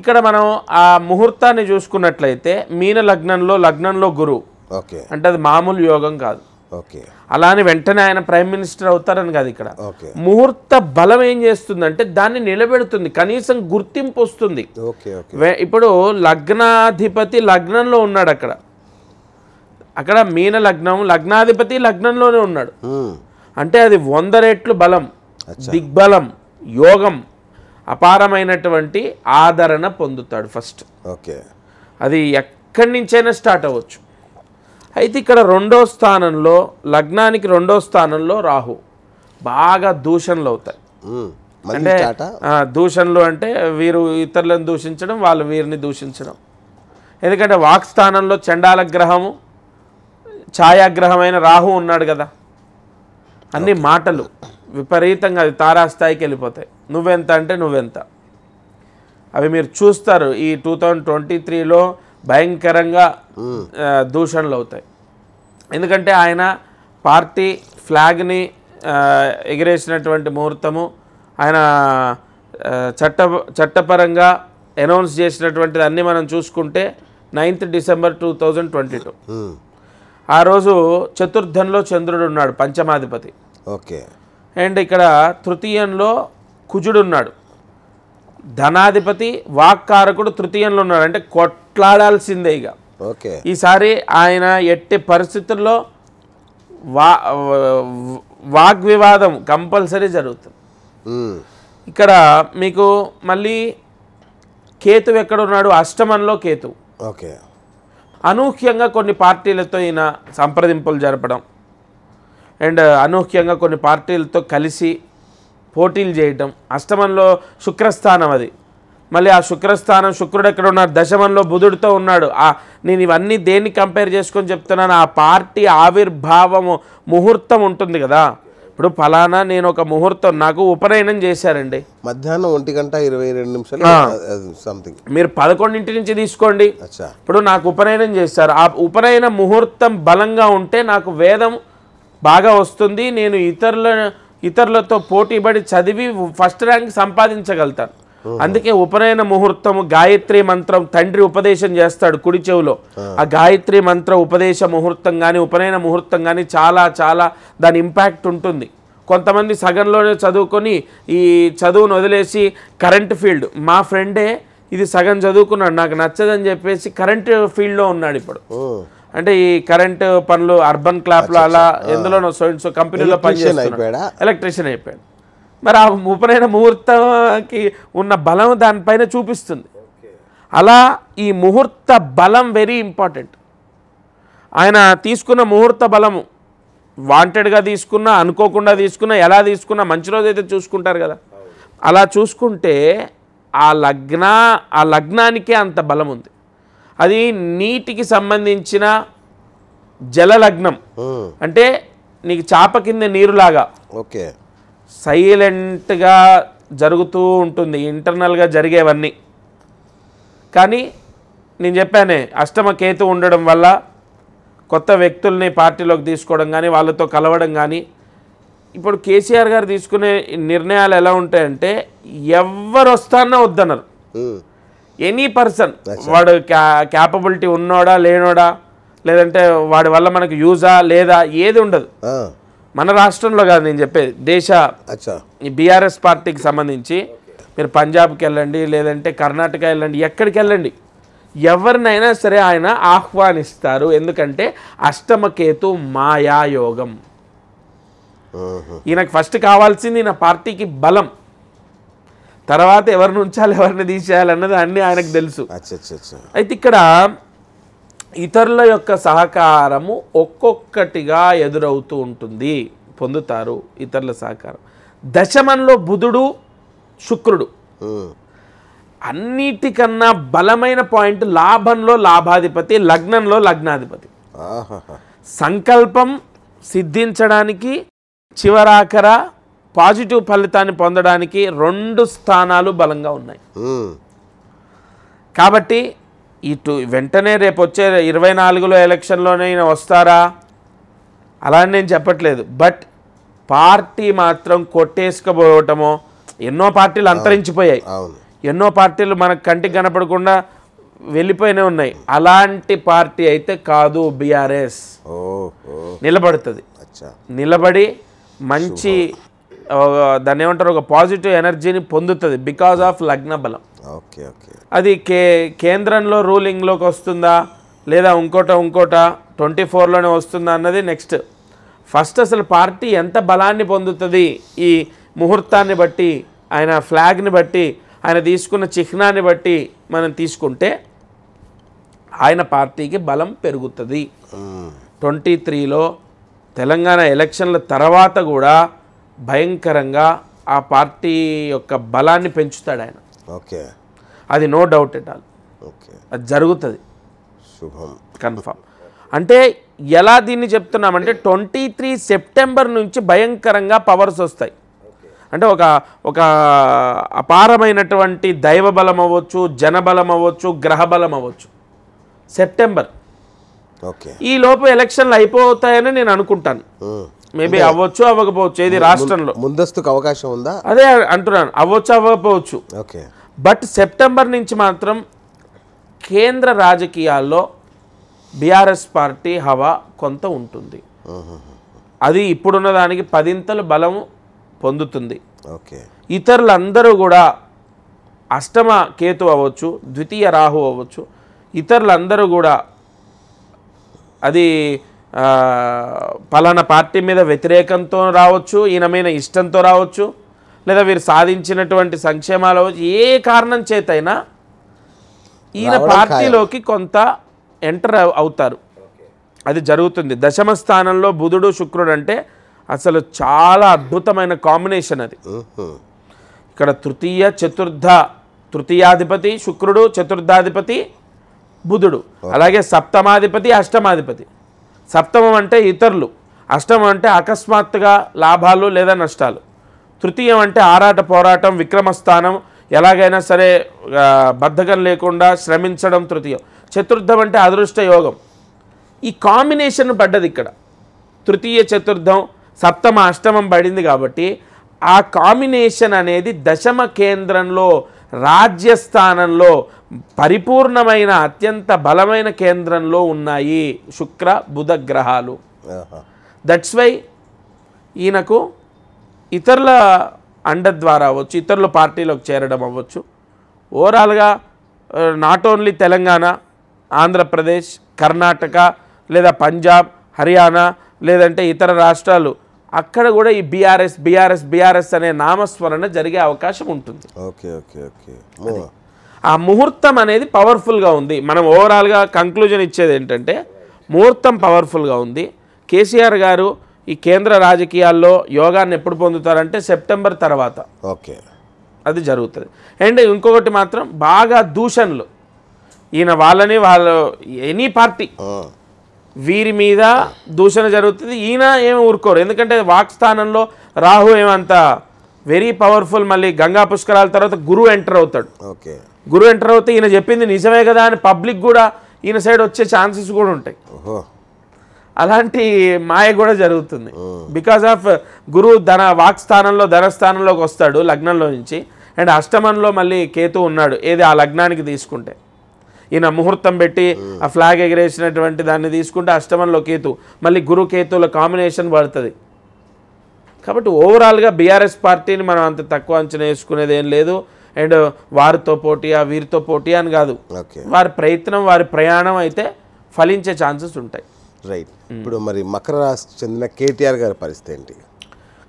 Speaker 2: ఇక్కడ మనం ఆ ముహూర్తాన్ని చూసుకున్నట్లయితే మీన లగ్నంలో లగ్నంలో గురువు అంటే అది మామూలు యోగం కాదు ఓకే అలానే వెంటనే ఆయన ప్రైమ్ మినిస్టర్ అవుతారని కాదు ఇక్కడ ముహూర్త బలం ఏం చేస్తుందంటే దాన్ని నిలబెడుతుంది కనీసం గుర్తింపు వస్తుంది ఇప్పుడు లగ్నాధిపతి లగ్నంలో ఉన్నాడు అక్కడ అక్కడ మీన లగ్నం లగ్నాధిపతి లగ్నంలోనే ఉన్నాడు అంటే అది వంద రెట్లు బలం దిగ్బలం యోగం అపారమైనటువంటి ఆదరణ పొందుతాడు ఫస్ట్ ఓకే అది ఎక్కడి నుంచైనా స్టార్ట్ అవ్వచ్చు అయితే ఇక్కడ రెండో స్థానంలో లగ్నానికి రెండో స్థానంలో రాహు బాగా దూషణలు అవుతాయి అంటే దూషణలు అంటే వీరు ఇతరులను దూషించడం వాళ్ళు వీరిని దూషించడం ఎందుకంటే వాక్ స్థానంలో చండాల గ్రహము ఛాయాగ్రహమైన రాహు ఉన్నాడు కదా అన్ని మాటలు విపరీతంగా అది తారాస్థాయికి వెళ్ళిపోతాయి నువ్వెంత అంటే నువ్వెంత అవి మీరు చూస్తారు ఈ టూ థౌజండ్ ట్వంటీ త్రీలో భయంకరంగా దూషణలు అవుతాయి ఎందుకంటే ఆయన పార్టీ ఫ్లాగ్ని ఎగిరేసినటువంటి ముహూర్తము ఆయన చట్ట చట్టపరంగా అనౌన్స్ చేసినటువంటిది అన్నీ మనం చూసుకుంటే ninth December two thousand twenty two ఆ రోజు చతుర్థంలో చంద్రుడు ఉన్నాడు పంచమాధిపతి ఓకే అండ్ ఇక్కడ తృతీయంలో కుజుడు ఉన్నాడు ధనాధిపతి వాక్కారకుడు తృతీయంలో ఉన్నాడు అంటే కొట్లాడాల్సిందే ఇక ఓకే ఈసారి ఆయన ఎట్టి పరిస్థితుల్లో వా వాగ్వివాదం కంపల్సరీ జరుగుతుంది ఇక్కడ మీకు మళ్ళీ కేతు ఎక్కడున్నాడు అష్టమంలో కేతు ఓకే అనూహ్యంగా కొన్ని పార్టీలతో ఈయన సంప్రదింపులు జరపడం అండ్ అనూహ్యంగా కొన్ని పార్టీలతో కలిసి పోటీలు చేయటం అష్టమంలో శుక్రస్థానం అది మళ్ళీ ఆ శుక్రస్థానం శుక్రుడు ఎక్కడ ఉన్నాడు దశమంలో బుధుడితో ఉన్నాడు ఆ నేను ఇవన్నీ దేన్ని కంపేర్ చేసుకొని చెప్తున్నాను ఆ పార్టీ ఆవిర్భావము ముహూర్తం ఉంటుంది కదా ఇప్పుడు ఫలానా నేను ఒక ముహూర్తం నాకు ఉపనయనం చేశారండి మధ్యాహ్నం ఒంటి గంట ఇరవై రెండు నిమిషాలు సంథింగ్ మీరు పదకొండింటి నుంచి తీసుకోండి ఇప్పుడు నాకు ఉపనయనం చేస్తారు ఆ ఉపనయన ముహూర్తం బలంగా ఉంటే నాకు వేదం బాగా వస్తుంది నేను ఇతరుల ఇతరులతో పోటీపడి చదివి ఫస్ట్ ర్యాంక్ సంపాదించగలుగుతారు అందుకే ఉపనయన ముహూర్తం గాయత్రి మంత్రం తండ్రి ఉపదేశం చేస్తాడు కుడి చెవులో ఆ గాయత్రి మంత్ర ఉపదేశ ముహూర్తం కానీ ఉపనయన ముహూర్తం కానీ చాలా చాలా దాని ఇంపాక్ట్ ఉంటుంది కొంతమంది సగంలోనే చదువుకొని ఈ చదువును వదిలేసి కరెంట్ ఫీల్డ్ మా ఫ్రెండే ఇది సగం చదువుకున్నాడు నాకు నచ్చదని చెప్పేసి కరెంట్ ఫీల్డ్లో ఉన్నాడు ఇప్పుడు అంటే ఈ కరెంట్ పనులు అర్బన్ క్లాప్లో అలా ఎందులోనో సో కంపెనీలో పనిచేస్తున్నాడు ఎలక్ట్రీషియన్ అయిపోయాడు మరి ఆ ముపనైన ముహూర్తంకి ఉన్న బలం దానిపైన చూపిస్తుంది అలా ఈ ముహూర్త బలం వెరీ ఇంపార్టెంట్ ఆయన తీసుకున్న ముహూర్త బలము వాంటెడ్గా తీసుకున్నా అనుకోకుండా తీసుకున్నా ఎలా తీసుకున్నా మంచి రోజైతే చూసుకుంటారు కదా అలా చూసుకుంటే ఆ లగ్న ఆ లగ్నానికే అంత బలం ఉంది అది నీటికి సంబంధించిన జలలగ్నం అంటే నీకు చాప కింద నీరులాగా ఓకే సైలెంట్గా జరుగుతూ ఉంటుంది ఇంటర్నల్గా జరిగేవన్నీ కానీ నేను చెప్పానే అష్టమ కేతు ఉండడం వల్ల కొత్త వ్యక్తుల్ని పార్టీలోకి తీసుకోవడం కానీ వాళ్ళతో కలవడం కానీ ఇప్పుడు కేసీఆర్ గారు తీసుకునే నిర్ణయాలు ఎలా ఉంటాయంటే ఎవరు వస్తానో వద్దన్నారు ఎనీ పర్సన్ వాడు క్యాపబిలిటీ ఉన్నోడా లేనోడా లేదంటే వాడి వల్ల మనకు యూజా లేదా ఏది ఉండదు మన రాష్ట్రంలో కాదు నేను చెప్పేది దేశ ఈ బీఆర్ఎస్ పార్టీకి సంబంధించి మీరు పంజాబ్కి వెళ్ళండి లేదంటే కర్ణాటక వెళ్ళండి ఎక్కడికి వెళ్ళండి ఎవరినైనా సరే ఆయన ఆహ్వానిస్తారు ఎందుకంటే అష్టమకేతు మాయాయోగం ఈయనకు ఫస్ట్ కావాల్సింది ఈయన పార్టీకి బలం తర్వాత ఎవరిని ఉంచాలి ఎవరిని తీసేయాలి అన్నది అన్నీ ఆయనకు తెలుసు అయితే ఇక్కడ ఇతరుల యొక్క సహకారము ఒక్కొక్కటిగా ఎదురవుతూ ఉంటుంది పొందుతారు ఇతరుల సహకారం దశమంలో బుధుడు శుక్రుడు అన్నిటికన్నా బలమైన పాయింట్ లాభంలో లాభాధిపతి లగ్నంలో లగ్నాధిపతి సంకల్పం సిద్ధించడానికి చివరాకర పాజిటివ్ ఫలితాన్ని పొందడానికి రెండు స్థానాలు బలంగా ఉన్నాయి కాబట్టి ఇటు వెంటనే రేపు వచ్చే ఇరవై నాలుగులో ఎలక్షన్లోనైనా వస్తారా అలా నేను చెప్పట్లేదు బట్ పార్టీ మాత్రం కొట్టేసుకపోవటమో ఎన్నో పార్టీలు అంతరించిపోయాయి ఎన్నో పార్టీలు మనకు కంటికి కనపడకుండా వెళ్ళిపోయినే ఉన్నాయి అలాంటి పార్టీ అయితే కాదు బీఆర్ఎస్ నిలబడుతుంది నిలబడి మంచి దాన్ని ఏమంటారు ఒక పాజిటివ్ ఎనర్జీని పొందుతుంది బికాజ్ ఆఫ్ లగ్న బలం ఓకే ఓకే అది కే కేంద్రంలో రూలింగ్లోకి వస్తుందా లేదా ఇంకోట ఇంకోట ట్వంటీ ఫోర్లోనే వస్తుందా అన్నది నెక్స్ట్ ఫస్ట్ అసలు పార్టీ ఎంత బలాన్ని పొందుతుంది ఈ ముహూర్తాన్ని బట్టి ఆయన ఫ్లాగ్ని బట్టి ఆయన తీసుకున్న చిహ్నాన్ని బట్టి మనం తీసుకుంటే ఆయన పార్టీకి బలం పెరుగుతుంది ట్వంటీ త్రీలో తెలంగాణ ఎలక్షన్ల తర్వాత కూడా భయంకరంగా ఆ పార్టీ యొక్క బలాన్ని పెంచుతాడు ఆయన ఓకే అది no doubt at all okay అది జరుగుతుంది శుభం కన్ఫామ్ అంటే ఎలా దీన్ని చెప్తున్నామంటే ట్వంటీ త్రీ సెప్టెంబర్ నుంచి భయంకరంగా పవర్స్ వస్తాయి అంటే ఒక ఒక అపారమైనటువంటి దైవ బలం అవ్వచ్చు జనబలం అవ్వచ్చు గ్రహ బలం అవ్వచ్చు సెప్టెంబర్ ఓకే ఈ లోపు ఎలక్షన్లు అయిపోతాయని నేను అనుకుంటాను మేబీ అవ్వచ్చు అవ్వకపోవచ్చు ఏది రాష్ట్రంలో
Speaker 1: ముందస్తుకు అవకాశం ఉందా
Speaker 2: అదే అంటున్నాను అవ్వచ్చు అవ్వకపోవచ్చు ఓకే బట్ సెప్టెంబర్ నుంచి మాత్రం కేంద్ర రాజకీయాల్లో బీఆర్ఎస్ పార్టీ హవా కొంత ఉంటుంది అది ఇప్పుడున్న దానికి పదింతలు బలం పొందుతుంది ఓకే ఇతరులందరూ కూడా అష్టమ కేతు అవ్వచ్చు ద్వితీయ రాహు అవ్వచ్చు ఇతరులందరూ కూడా అది పలానా పార్టీ మీద వ్యతిరేకంతో రావచ్చు ఈయనమైన ఇష్టంతో రావచ్చు లేదా వీరు సాధించినటువంటి సంక్షేమాలు ఏ కారణం చేతైనా ఈయన పార్టీలోకి కొంత ఎంటర్ అవుతారు అది జరుగుతుంది దశమ స్థానంలో బుధుడు శుక్రుడు అంటే అసలు చాలా అద్భుతమైన కాంబినేషన్ అది ఇక్కడ తృతీయ చతుర్థ తృతీయాధిపతి శుక్రుడు చతుర్థాధిపతి బుధుడు అలాగే సప్తమాధిపతి అష్టమాధిపతి సప్తమం అంటే ఇతరులు అష్టమం అంటే అకస్మాత్తుగా లాభాలు లేదా నష్టాలు తృతీయం అంటే ఆరాట పోరాటం విక్రమస్థానం ఎలాగైనా సరే బద్ధకం లేకుండా శ్రమించడం తృతీయం చతుర్థం అంటే అదృష్ట యోగం ఈ కాంబినేషన్ పడ్డది ఇక్కడ తృతీయ చతుర్థం సప్తమ అష్టమం పడింది కాబట్టి ఆ కాంబినేషన్ అనేది దశమ కేంద్రంలో రాజ్యస్థానంలో పరిపూర్ణమైన అత్యంత బలమైన కేంద్రంలో ఉన్నాయి శుక్ర బుధ గ్రహాలు దట్స్ వై ఈయనకు ఇతరుల అండ ద్వారా అవ్వచ్చు ఇతరుల పార్టీలోకి చేరడం అవ్వచ్చు ఓవరాల్గా నాట్ ఓన్లీ తెలంగాణ ఆంధ్రప్రదేశ్ కర్ణాటక లేదా పంజాబ్ హర్యానా లేదంటే ఇతర రాష్ట్రాలు అక్కడ కూడా ఈ బీఆర్ఎస్ బీఆర్ఎస్ బీఆర్ఎస్ అనే నామస్మరణ జరిగే అవకాశం ఉంటుంది
Speaker 3: ఓకే ఓకే ఓకే
Speaker 2: ఆ ముహూర్తం అనేది పవర్ఫుల్గా ఉంది మనం ఓవరాల్గా కంక్లూజన్ ఇచ్చేది ఏంటంటే ముహూర్తం పవర్ఫుల్గా ఉంది కేసీఆర్ గారు ఈ కేంద్ర రాజకీయాల్లో యోగాన్ని ఎప్పుడు పొందుతారంటే సెప్టెంబర్ తర్వాత ఓకే అది జరుగుతుంది అండ్ ఇంకొకటి మాత్రం బాగా దూషణలు ఈయన వాళ్ళని వాళ్ళు ఎనీ పార్టీ వీరి మీద దూషణ జరుగుతుంది ఈయన ఏమి ఊరుకోరు ఎందుకంటే వాక్స్థానంలో రాహు ఏమంత వెరీ పవర్ఫుల్ మళ్ళీ గంగా పుష్కరాల తర్వాత గురువు ఎంటర్ అవుతాడు ఓకే గురువు ఎంటర్ అవుతే ఈయన చెప్పింది నిజమే కదా అని పబ్లిక్ కూడా ఈయన సైడ్ వచ్చే ఛాన్సెస్ కూడా ఉంటాయి అలాంటి మాయ కూడా జరుగుతుంది బికాస్ ఆఫ్ గురువు ధన వాక్స్థానంలో ధనస్థానంలోకి వస్తాడు లగ్నంలో నుంచి అండ్ అష్టమంలో మళ్ళీ కేతు ఉన్నాడు ఏది ఆ లగ్నానికి తీసుకుంటే ఈయన ముహూర్తం పెట్టి ఆ ఫ్లాగ్ ఎగిరేసినటువంటి దాన్ని తీసుకుంటే అష్టమంలో కేతు మళ్ళీ గురు కేతువుల కాంబినేషన్ పడుతుంది కాబట్టి ఓవరాల్గా బీఆర్ఎస్ పార్టీని మనం అంత తక్కువ అంచనా వేసుకునేది ఏం లేదు అండ్ వారితో పోటీయా వీరితో పోటీ అని కాదు వారి ప్రయత్నం వారి ప్రయాణం అయితే ఫలించే ఛాన్సెస్ ఉంటాయి
Speaker 1: రైట్ ఇప్పుడు మరి మకర రాశికి చెందిన కేటీఆర్ గారి పరిస్థితి ఏంటి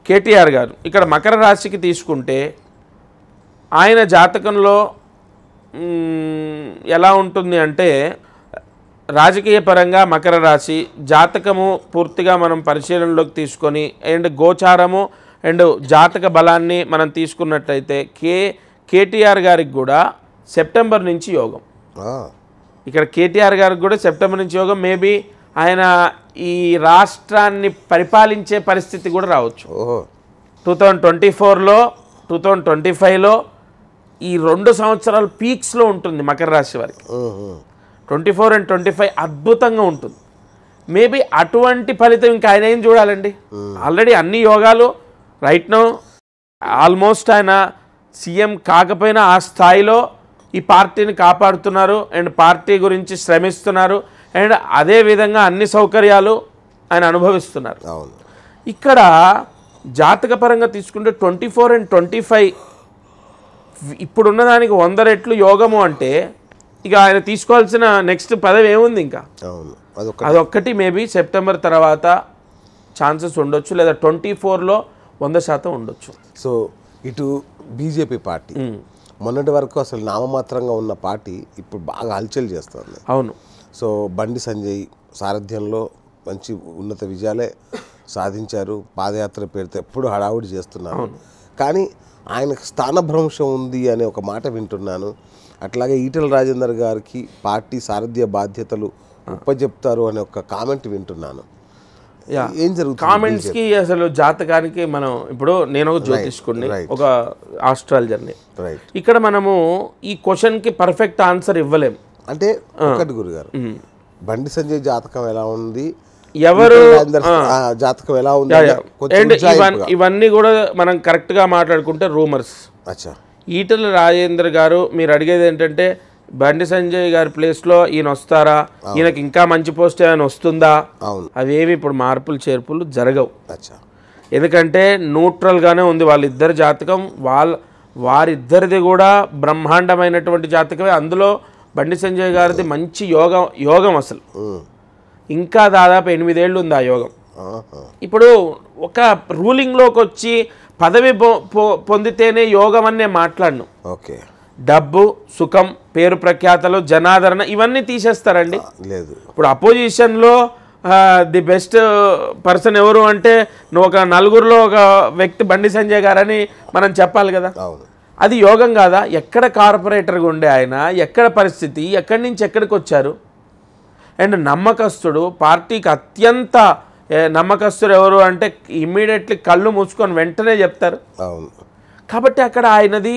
Speaker 2: కేటీఆర్ గారు ఇక్కడ మకర రాశికి తీసుకుంటే ఆయన జాతకంలో ఎలా ఉంటుంది అంటే రాజకీయ పరంగా మకర రాశి జాతకము పూర్తిగా మనం పరిశీలనలోకి తీసుకొని అండ్ గోచారము అండ్ జాతక బలాన్ని మనం తీసుకున్నట్టయితే కే కేటీఆర్ గారికి కూడా సెప్టెంబర్ నుంచి యోగం ఇక్కడ కేటీఆర్ గారికి కూడా సెప్టెంబర్ నుంచి యోగం మేబీ ఆయన ఈ రాష్ట్రాన్ని పరిపాలించే పరిస్థితి కూడా రావచ్చు టూ థౌజండ్ ట్వంటీ ఫోర్లో టూ థౌజండ్ ట్వంటీ ఫైవ్లో ఈ రెండు సంవత్సరాలు పీక్స్లో ఉంటుంది మకర రాశి వారికి twenty four and twenty five అద్భుతంగా ఉంటుంది మేబీ అటువంటి ఫలితం ఇంకా ఆయన ఏం చూడాలండి ఆల్రెడీ అన్ని యోగాలు రైట్ నో ఆల్మోస్ట్ ఆయన సీఎం కాకపోయినా ఆ స్థాయిలో ఈ పార్టీని కాపాడుతున్నారు అండ్ పార్టీ గురించి శ్రమిస్తున్నారు అండ్ అదే విధంగా అన్ని సౌకర్యాలు ఆయన అనుభవిస్తున్నారు ఇక్కడ జాతకపరంగా తీసుకుంటే twenty four and twenty five ఇప్పుడున్న దానికి వంద రెట్లు యోగము అంటే ఇక ఆయన తీసుకోవాల్సిన నెక్స్ట్ పదవి ఏముంది ఇంకా అదొక్కటి మేబీ సెప్టెంబర్ తర్వాత ఛాన్సెస్ ఉండొచ్చు లేదా ట్వంటీ ఫోర్లో వంద శాతం ఉండొచ్చు సో ఇటు బీజేపీ పార్టీ మొన్నటి వరకు అసలు నామమాత్రంగా ఉన్న పార్టీ
Speaker 1: ఇప్పుడు బాగా హల్చల్ చేస్తుంది అవును సో బండి సంజయ్ సారథ్యంలో మంచి ఉన్నత విజయాలే సాధించారు పాదయాత్ర పేరుతో ఎప్పుడు హడావుడి చేస్తున్నారు కానీ ఆయనకు స్థానభ్రంశం ఉంది అనే ఒక మాట వింటున్నాను అట్లాగే ఈటల రాజేందర్ గారికి పార్టీ సారథ్య బాధ్యతలు చెప్తారు అనే ఒక కామెంట్ వింటున్నాను
Speaker 2: ఏం జరుగుతుంది కామెంట్స్కి అసలు జాతకానికి మనం ఇప్పుడు నేను ఒక జ్యోతిష్కుని ఒక ఆస్ట్రాలజర్ని ఇక్కడ మనము ఈ క్వశ్చన్కి పర్ఫెక్ట్ ఆన్సర్ ఇవ్వలేం అంటే
Speaker 1: గురుగారు బండి సంజయ్ జాతకం ఎలా ఉంది ఎవరు జాతకం ఎలా ఉంది
Speaker 2: ఇవన్నీ కూడా మనం కరెక్ట్గా మాట్లాడుకుంటే రూమర్స్ ఈటల రాజేందర్ గారు మీరు అడిగేది ఏంటంటే బండి సంజయ్ గారి ప్లేస్లో ఈయన వస్తారా ఈయనకి ఇంకా మంచి పోస్ట్ ఏమైనా వస్తుందా అవేవి ఇప్పుడు మార్పులు చేర్పులు జరగవు ఎందుకంటే న్యూట్రల్గానే ఉంది వాళ్ళిద్దరి జాతకం వాళ్ళ వారిద్దరిది కూడా బ్రహ్మాండమైనటువంటి జాతకమే అందులో బండి సంజయ్ గారిది మంచి యోగం యోగం అసలు ఇంకా దాదాపు ఎనిమిదేళ్ళు ఉంది ఆ యోగం ఇప్పుడు ఒక రూలింగ్లోకి వచ్చి పదవి పొందితేనే యోగం అనే మాట్లాడను ఓకే డబ్బు సుఖం పేరు ప్రఖ్యాతలు జనాదరణ ఇవన్నీ తీసేస్తారండి లేదు ఇప్పుడు అపోజిషన్లో ది బెస్ట్ పర్సన్ ఎవరు అంటే నువ్వు ఒక నలుగురిలో ఒక వ్యక్తి బండి సంజయ్ గారని మనం చెప్పాలి కదా అది యోగం కాదా ఎక్కడ కార్పొరేటర్గా ఉండే ఆయన ఎక్కడ పరిస్థితి ఎక్కడి నుంచి ఎక్కడికి వచ్చారు అండ్ నమ్మకస్తుడు పార్టీకి అత్యంత నమ్మకస్తుడు ఎవరు అంటే ఇమ్మీడియట్లీ కళ్ళు మూసుకొని వెంటనే చెప్తారు కాబట్టి అక్కడ ఆయనది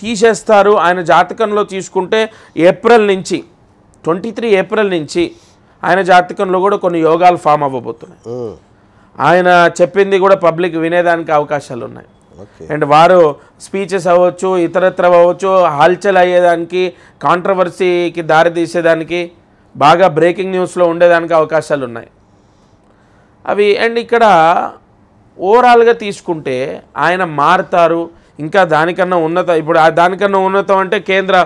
Speaker 2: తీసేస్తారు ఆయన జాతకంలో తీసుకుంటే ఏప్రిల్ నుంచి ట్వంటీ త్రీ ఏప్రిల్ నుంచి ఆయన జాతకంలో కూడా కొన్ని యోగాలు ఫామ్ అవ్వబోతున్నాయి ఆయన చెప్పింది కూడా పబ్లిక్ వినేదానికి అవకాశాలు ఉన్నాయి అండ్ వారు స్పీచెస్ అవ్వచ్చు ఇతరత్ర అవ్వచ్చు హల్చల్ అయ్యేదానికి కాంట్రవర్సీకి దారి తీసేదానికి బాగా బ్రేకింగ్ న్యూస్లో ఉండేదానికి అవకాశాలు ఉన్నాయి అవి అండ్ ఇక్కడ ఓవరాల్గా తీసుకుంటే ఆయన మారుతారు ఇంకా దానికన్నా ఉన్నత ఇప్పుడు దానికన్నా ఉన్నతం అంటే కేంద్ర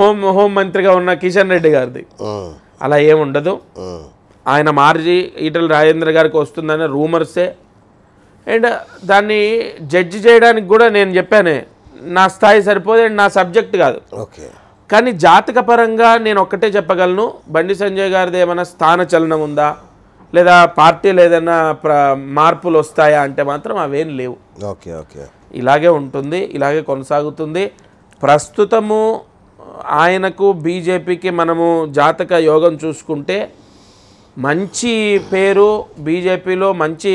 Speaker 2: హోం హోమ్ మంత్రిగా ఉన్న కిషన్ రెడ్డి గారిది అలా ఏముండదు ఆయన మార్జి ఈటల రాజేంద్ర గారికి వస్తుందనే రూమర్సే అండ్ దాన్ని జడ్జి చేయడానికి కూడా నేను చెప్పానే నా స్థాయి సరిపోదు అండ్ నా సబ్జెక్ట్ కాదు ఓకే కానీ జాతక పరంగా నేను ఒక్కటే చెప్పగలను బండి సంజయ్ గారిది ఏమైనా స్థాన చలనం ఉందా లేదా పార్టీలు ఏదైనా మార్పులు వస్తాయా అంటే మాత్రం అవేం లేవు ఓకే ఓకే ఇలాగే ఉంటుంది ఇలాగే కొనసాగుతుంది ప్రస్తుతము ఆయనకు బీజేపీకి మనము జాతక యోగం చూసుకుంటే మంచి పేరు బీజేపీలో మంచి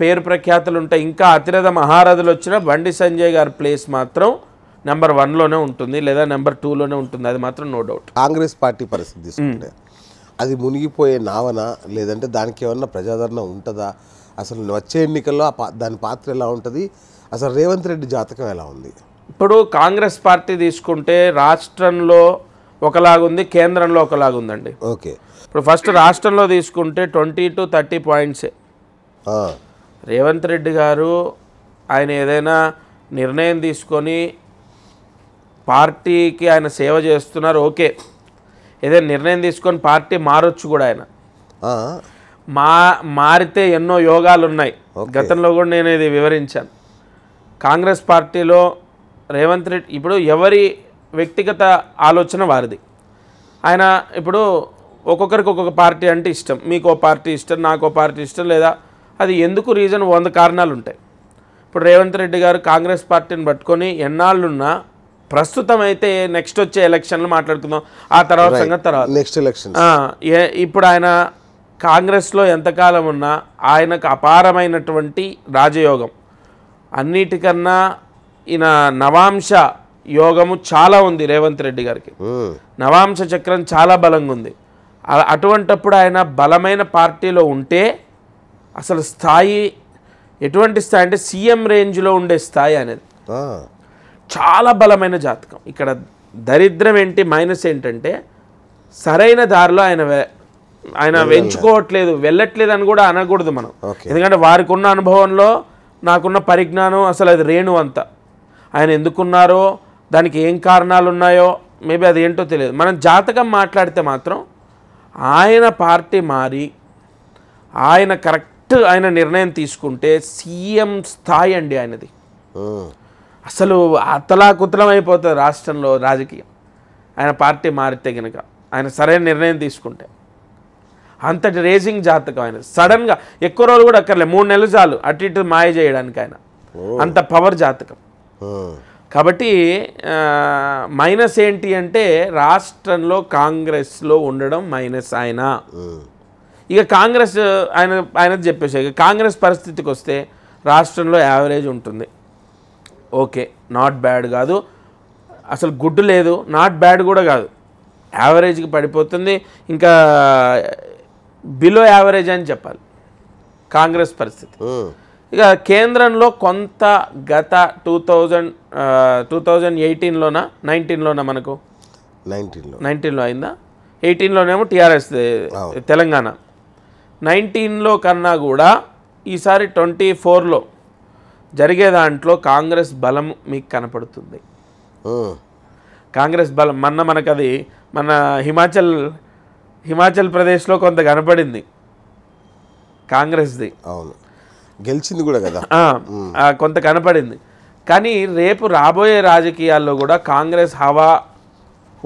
Speaker 2: పేరు ప్రఖ్యాతులు ఉంటాయి ఇంకా అతిరథ మహారథులు వచ్చిన బండి సంజయ్ గారి ప్లేస్ మాత్రం నెంబర్ వన్లోనే ఉంటుంది లేదా నెంబర్ టూలోనే ఉంటుంది అది మాత్రం నో డౌట్
Speaker 1: కాంగ్రెస్ పార్టీ పరిస్థితి తీసుకుంటే అది మునిగిపోయే నావన లేదంటే దానికి ఏమన్నా ప్రజాదరణ ఉంటుందా అసలు వచ్చే ఎన్నికల్లో దాని పాత్ర ఎలా ఉంటుంది అసలు రేవంత్ రెడ్డి జాతకం ఎలా ఉంది
Speaker 2: ఇప్పుడు కాంగ్రెస్ పార్టీ తీసుకుంటే రాష్ట్రంలో ఒకలాగుంది కేంద్రంలో ఒకలాగుందండి ఓకే ఇప్పుడు ఫస్ట్ రాష్ట్రంలో తీసుకుంటే ట్వంటీ టు థర్టీ పాయింట్సే రేవంత్ రెడ్డి గారు ఆయన ఏదైనా నిర్ణయం తీసుకొని పార్టీకి ఆయన సేవ చేస్తున్నారు ఓకే ఏదైనా నిర్ణయం తీసుకొని పార్టీ మారొచ్చు కూడా ఆయన మా మారితే ఎన్నో యోగాలు ఉన్నాయి గతంలో కూడా నేను ఇది వివరించాను కాంగ్రెస్ పార్టీలో రేవంత్ రెడ్డి ఇప్పుడు ఎవరి వ్యక్తిగత ఆలోచన వారిది ఆయన ఇప్పుడు ఒక్కొక్కరికి ఒక్కొక్క పార్టీ అంటే ఇష్టం మీకో పార్టీ ఇష్టం నాకు పార్టీ ఇష్టం లేదా అది ఎందుకు రీజన్ వంద కారణాలు ఉంటాయి ఇప్పుడు రేవంత్ రెడ్డి గారు కాంగ్రెస్ పార్టీని పట్టుకొని ఎన్నాళ్ళున్నా ప్రస్తుతం అయితే నెక్స్ట్ వచ్చే ఎలక్షన్లు మాట్లాడుకుందాం ఆ తర్వాత సంగతి తర్వాత నెక్స్ట్ ఎలక్షన్ ఇప్పుడు ఆయన కాంగ్రెస్లో ఎంతకాలం ఉన్నా ఆయనకు అపారమైనటువంటి రాజయోగం అన్నిటికన్నా ఈయన నవాంశ యోగము చాలా ఉంది రేవంత్ రెడ్డి గారికి hmm. నవాంశ చక్రం చాలా బలంగా ఉంది అటువంటప్పుడు ఆయన బలమైన పార్టీలో ఉంటే అసలు స్థాయి ఎటువంటి స్థాయి అంటే సీఎం రేంజ్లో ఉండే స్థాయి అనేది చాలా బలమైన జాతకం ఇక్కడ దరిద్రం ఏంటి మైనస్ ఏంటంటే సరైన దారిలో ఆయన ఆయన ఎంచుకోవట్లేదు వెళ్ళట్లేదు అని కూడా అనకూడదు మనం ఎందుకంటే వారికి ఉన్న అనుభవంలో నాకున్న పరిజ్ఞానం అసలు అది రేణు అంతా ఆయన ఎందుకున్నారో దానికి ఏం కారణాలు ఉన్నాయో మేబీ అది ఏంటో తెలియదు మనం జాతకం మాట్లాడితే మాత్రం ఆయన పార్టీ మారి ఆయన కరెక్ట్ ఆయన నిర్ణయం తీసుకుంటే సీఎం స్థాయి అండి ఆయనది అసలు అతలాకుతలం అయిపోతుంది రాష్ట్రంలో రాజకీయం ఆయన పార్టీ మారితే కనుక ఆయన సరైన నిర్ణయం తీసుకుంటే అంతటి రేసింగ్ జాతకం ఆయన సడన్గా ఎక్కువ రోజులు కూడా అక్కర్లే మూడు నెలలు చాలు అటు ఇటు మాయ చేయడానికి ఆయన అంత పవర్ జాతకం కాబట్టి మైనస్ ఏంటి అంటే రాష్ట్రంలో కాంగ్రెస్లో ఉండడం మైనస్ ఆయన ఇక కాంగ్రెస్ ఆయన ఆయన చెప్పేసి కాంగ్రెస్ పరిస్థితికి వస్తే రాష్ట్రంలో యావరేజ్ ఉంటుంది ఓకే నాట్ బ్యాడ్ కాదు అసలు గుడ్ లేదు నాట్ బ్యాడ్ కూడా కాదు యావరేజ్కి పడిపోతుంది ఇంకా బిలో యావరేజ్ అని చెప్పాలి కాంగ్రెస్ పరిస్థితి ఇక కేంద్రంలో కొంత గత టూ థౌజండ్ టూ థౌజండ్ ఎయిటీన్లోన నైన్టీన్లోనా మనకు నైన్టీన్లో నైన్టీన్లో అయిందా ఎయిటీన్లోనేమో టీఆర్ఎస్ తెలంగాణ నైన్టీన్లో కన్నా కూడా ఈసారి ట్వంటీ ఫోర్లో జరిగే దాంట్లో కాంగ్రెస్ బలం మీకు కనపడుతుంది కాంగ్రెస్ బలం మొన్న మనకు అది మన హిమాచల్ హిమాచల్ ప్రదేశ్లో కొంత కనపడింది కాంగ్రెస్ది అవును గెలిచింది కూడా కదా కొంత కనపడింది కానీ రేపు రాబోయే రాజకీయాల్లో కూడా కాంగ్రెస్ హవా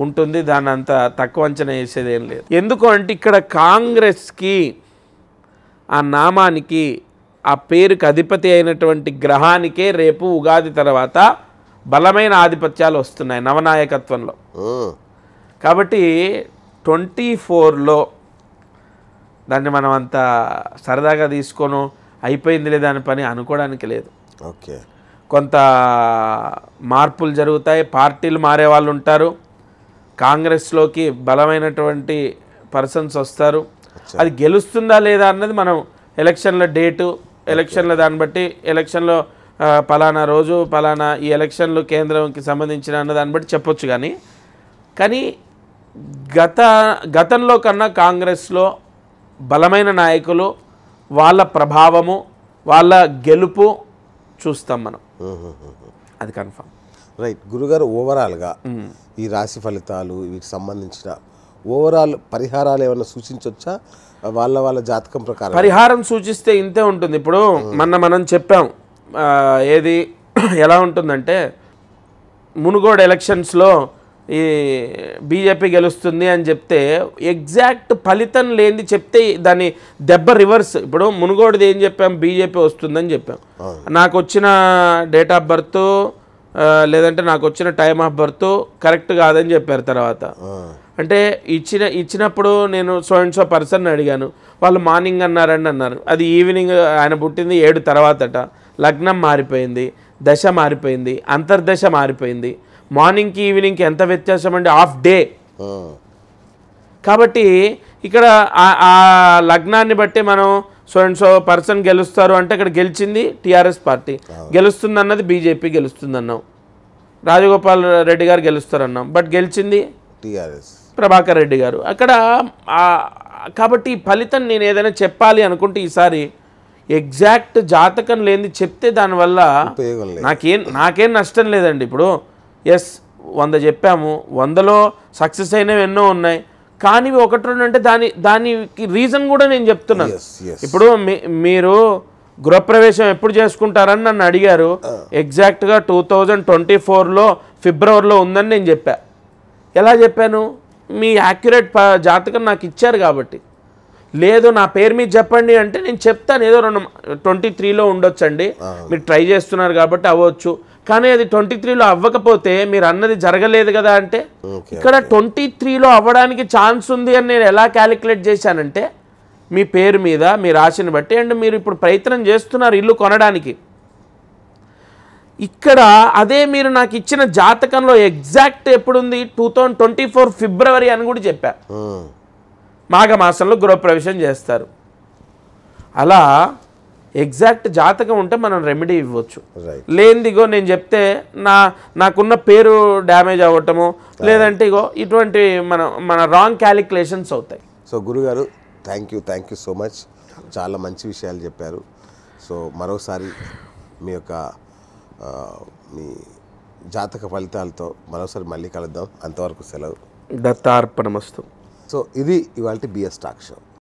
Speaker 2: ఉంటుంది దాన్ని అంత తక్కువ అంచనా చేసేది ఏం లేదు ఎందుకు అంటే ఇక్కడ కాంగ్రెస్కి ఆ నామానికి ఆ పేరుకి అధిపతి అయినటువంటి గ్రహానికే రేపు ఉగాది తర్వాత బలమైన ఆధిపత్యాలు వస్తున్నాయి నవనాయకత్వంలో కాబట్టి ట్వంటీ ఫోర్లో దాన్ని మనం అంత సరదాగా తీసుకోను అయిపోయిందిలే దాని పని అనుకోవడానికి లేదు ఓకే కొంత మార్పులు జరుగుతాయి పార్టీలు మారే వాళ్ళు ఉంటారు కాంగ్రెస్లోకి బలమైనటువంటి పర్సన్స్ వస్తారు అది గెలుస్తుందా లేదా అన్నది మనం ఎలక్షన్ల డేటు ఎలక్షన్ల దాన్ని బట్టి ఎలక్షన్లో పలానా రోజు పలానా ఈ ఎలక్షన్లు కేంద్రంకి సంబంధించిన అన్న దాన్ని బట్టి చెప్పొచ్చు కానీ కానీ గత గతంలో కన్నా కాంగ్రెస్లో బలమైన నాయకులు వాళ్ళ ప్రభావము వాళ్ళ గెలుపు చూస్తాం మనం అది కన్ఫామ్ రైట్ గురుగారు ఓవరాల్గా ఈ
Speaker 1: రాశి ఫలితాలు వీటికి సంబంధించిన ఓవరాల్ పరిహారాలు ఏమైనా సూచించవచ్చా వాళ్ళ వాళ్ళ జాతకం ప్రకారం పరిహారం
Speaker 2: సూచిస్తే ఇంతే ఉంటుంది ఇప్పుడు మొన్న మనం చెప్పాం ఏది ఎలా ఉంటుందంటే మునుగోడు ఎలక్షన్స్లో ఈ బీజేపీ గెలుస్తుంది అని చెప్తే ఎగ్జాక్ట్ ఫలితం లేని చెప్తే దాని దెబ్బ రివర్స్ ఇప్పుడు మునుగోడుది ఏం చెప్పాం బీజేపీ వస్తుందని చెప్పాం నాకు వచ్చిన డేట్ ఆఫ్ బర్త్ లేదంటే నాకు వచ్చిన టైం ఆఫ్ బర్త్ కరెక్ట్ కాదని చెప్పారు తర్వాత అంటే ఇచ్చిన ఇచ్చినప్పుడు నేను సో అండ్ సో పర్సన్ అడిగాను వాళ్ళు మార్నింగ్ అన్నారని అన్నారు అది ఈవినింగ్ ఆయన పుట్టింది ఏడు తర్వాతట లగ్నం మారిపోయింది దశ మారిపోయింది అంతర్దశ మారిపోయింది మార్నింగ్కి ఈవినింగ్కి ఎంత వ్యత్యాసం అండి హాఫ్ డే కాబట్టి ఇక్కడ ఆ లగ్నాన్ని బట్టి మనం సో అండ్ సో పర్సన్ గెలుస్తారు అంటే అక్కడ గెలిచింది టీఆర్ఎస్ పార్టీ గెలుస్తుంది అన్నది బీజేపీ గెలుస్తుంది అన్నాం రాజగోపాల్ రెడ్డి గారు గెలుస్తారు అన్నాం బట్ గెలిచింది టీఆర్ఎస్ ప్రభాకర్ రెడ్డి గారు అక్కడ కాబట్టి ఫలితం నేను ఏదైనా చెప్పాలి అనుకుంటే ఈసారి ఎగ్జాక్ట్ జాతకం లేని చెప్తే దానివల్ల నాకేం నాకేం నష్టం లేదండి ఇప్పుడు ఎస్ వంద చెప్పాము వందలో సక్సెస్ అయినవి ఎన్నో ఉన్నాయి కానివి ఒకటి రెండు అంటే దాని దానికి రీజన్ కూడా నేను చెప్తున్నాను ఇప్పుడు మీరు గృహప్రవేశం ఎప్పుడు చేసుకుంటారని నన్ను అడిగారు ఎగ్జాక్ట్గా టూ థౌజండ్ ట్వంటీ ఫోర్లో ఫిబ్రవరిలో ఉందని నేను చెప్పా ఎలా చెప్పాను మీ యాక్యురేట్ జాతకం నాకు ఇచ్చారు కాబట్టి లేదు నా పేరు మీద చెప్పండి అంటే నేను చెప్తాను ఏదో రెండు ట్వంటీ త్రీలో ఉండొచ్చండి మీరు ట్రై చేస్తున్నారు కాబట్టి అవ్వచ్చు కానీ అది ట్వంటీ త్రీలో అవ్వకపోతే మీరు అన్నది జరగలేదు కదా అంటే ఇక్కడ ట్వంటీ త్రీలో అవ్వడానికి ఛాన్స్ ఉంది అని నేను ఎలా క్యాలిక్యులేట్ చేశానంటే మీ పేరు మీద మీ రాశిని బట్టి అండ్ మీరు ఇప్పుడు ప్రయత్నం చేస్తున్నారు ఇల్లు కొనడానికి ఇక్కడ అదే మీరు నాకు ఇచ్చిన జాతకంలో ఎగ్జాక్ట్ ఎప్పుడుంది టూ థౌజండ్ ట్వంటీ ఫోర్ ఫిబ్రవరి అని కూడా చెప్పారు మాఘమాసంలో గృహప్రవేశం చేస్తారు అలా ఎగ్జాక్ట్ జాతకం ఉంటే మనం రెమెడీ ఇవ్వచ్చు లేనిదిగో నేను చెప్తే నా నాకున్న పేరు డ్యామేజ్ అవ్వటము లేదంటే ఇగో ఇటువంటి మన మన రాంగ్ క్యాలిక్యులేషన్స్ అవుతాయి
Speaker 1: సో గురుగారు thank you thank you so much చాలా మంచి విషయాలు చెప్పారు సో మరోసారి మీ యొక్క మీ జాతక ఫలితాలతో మరోసారి మళ్ళీ కలుద్దాం అంతవరకు సెలవు దత్తార్పణమస్తు సో ఇది ఇవాళ బిఎస్ టాక్ షో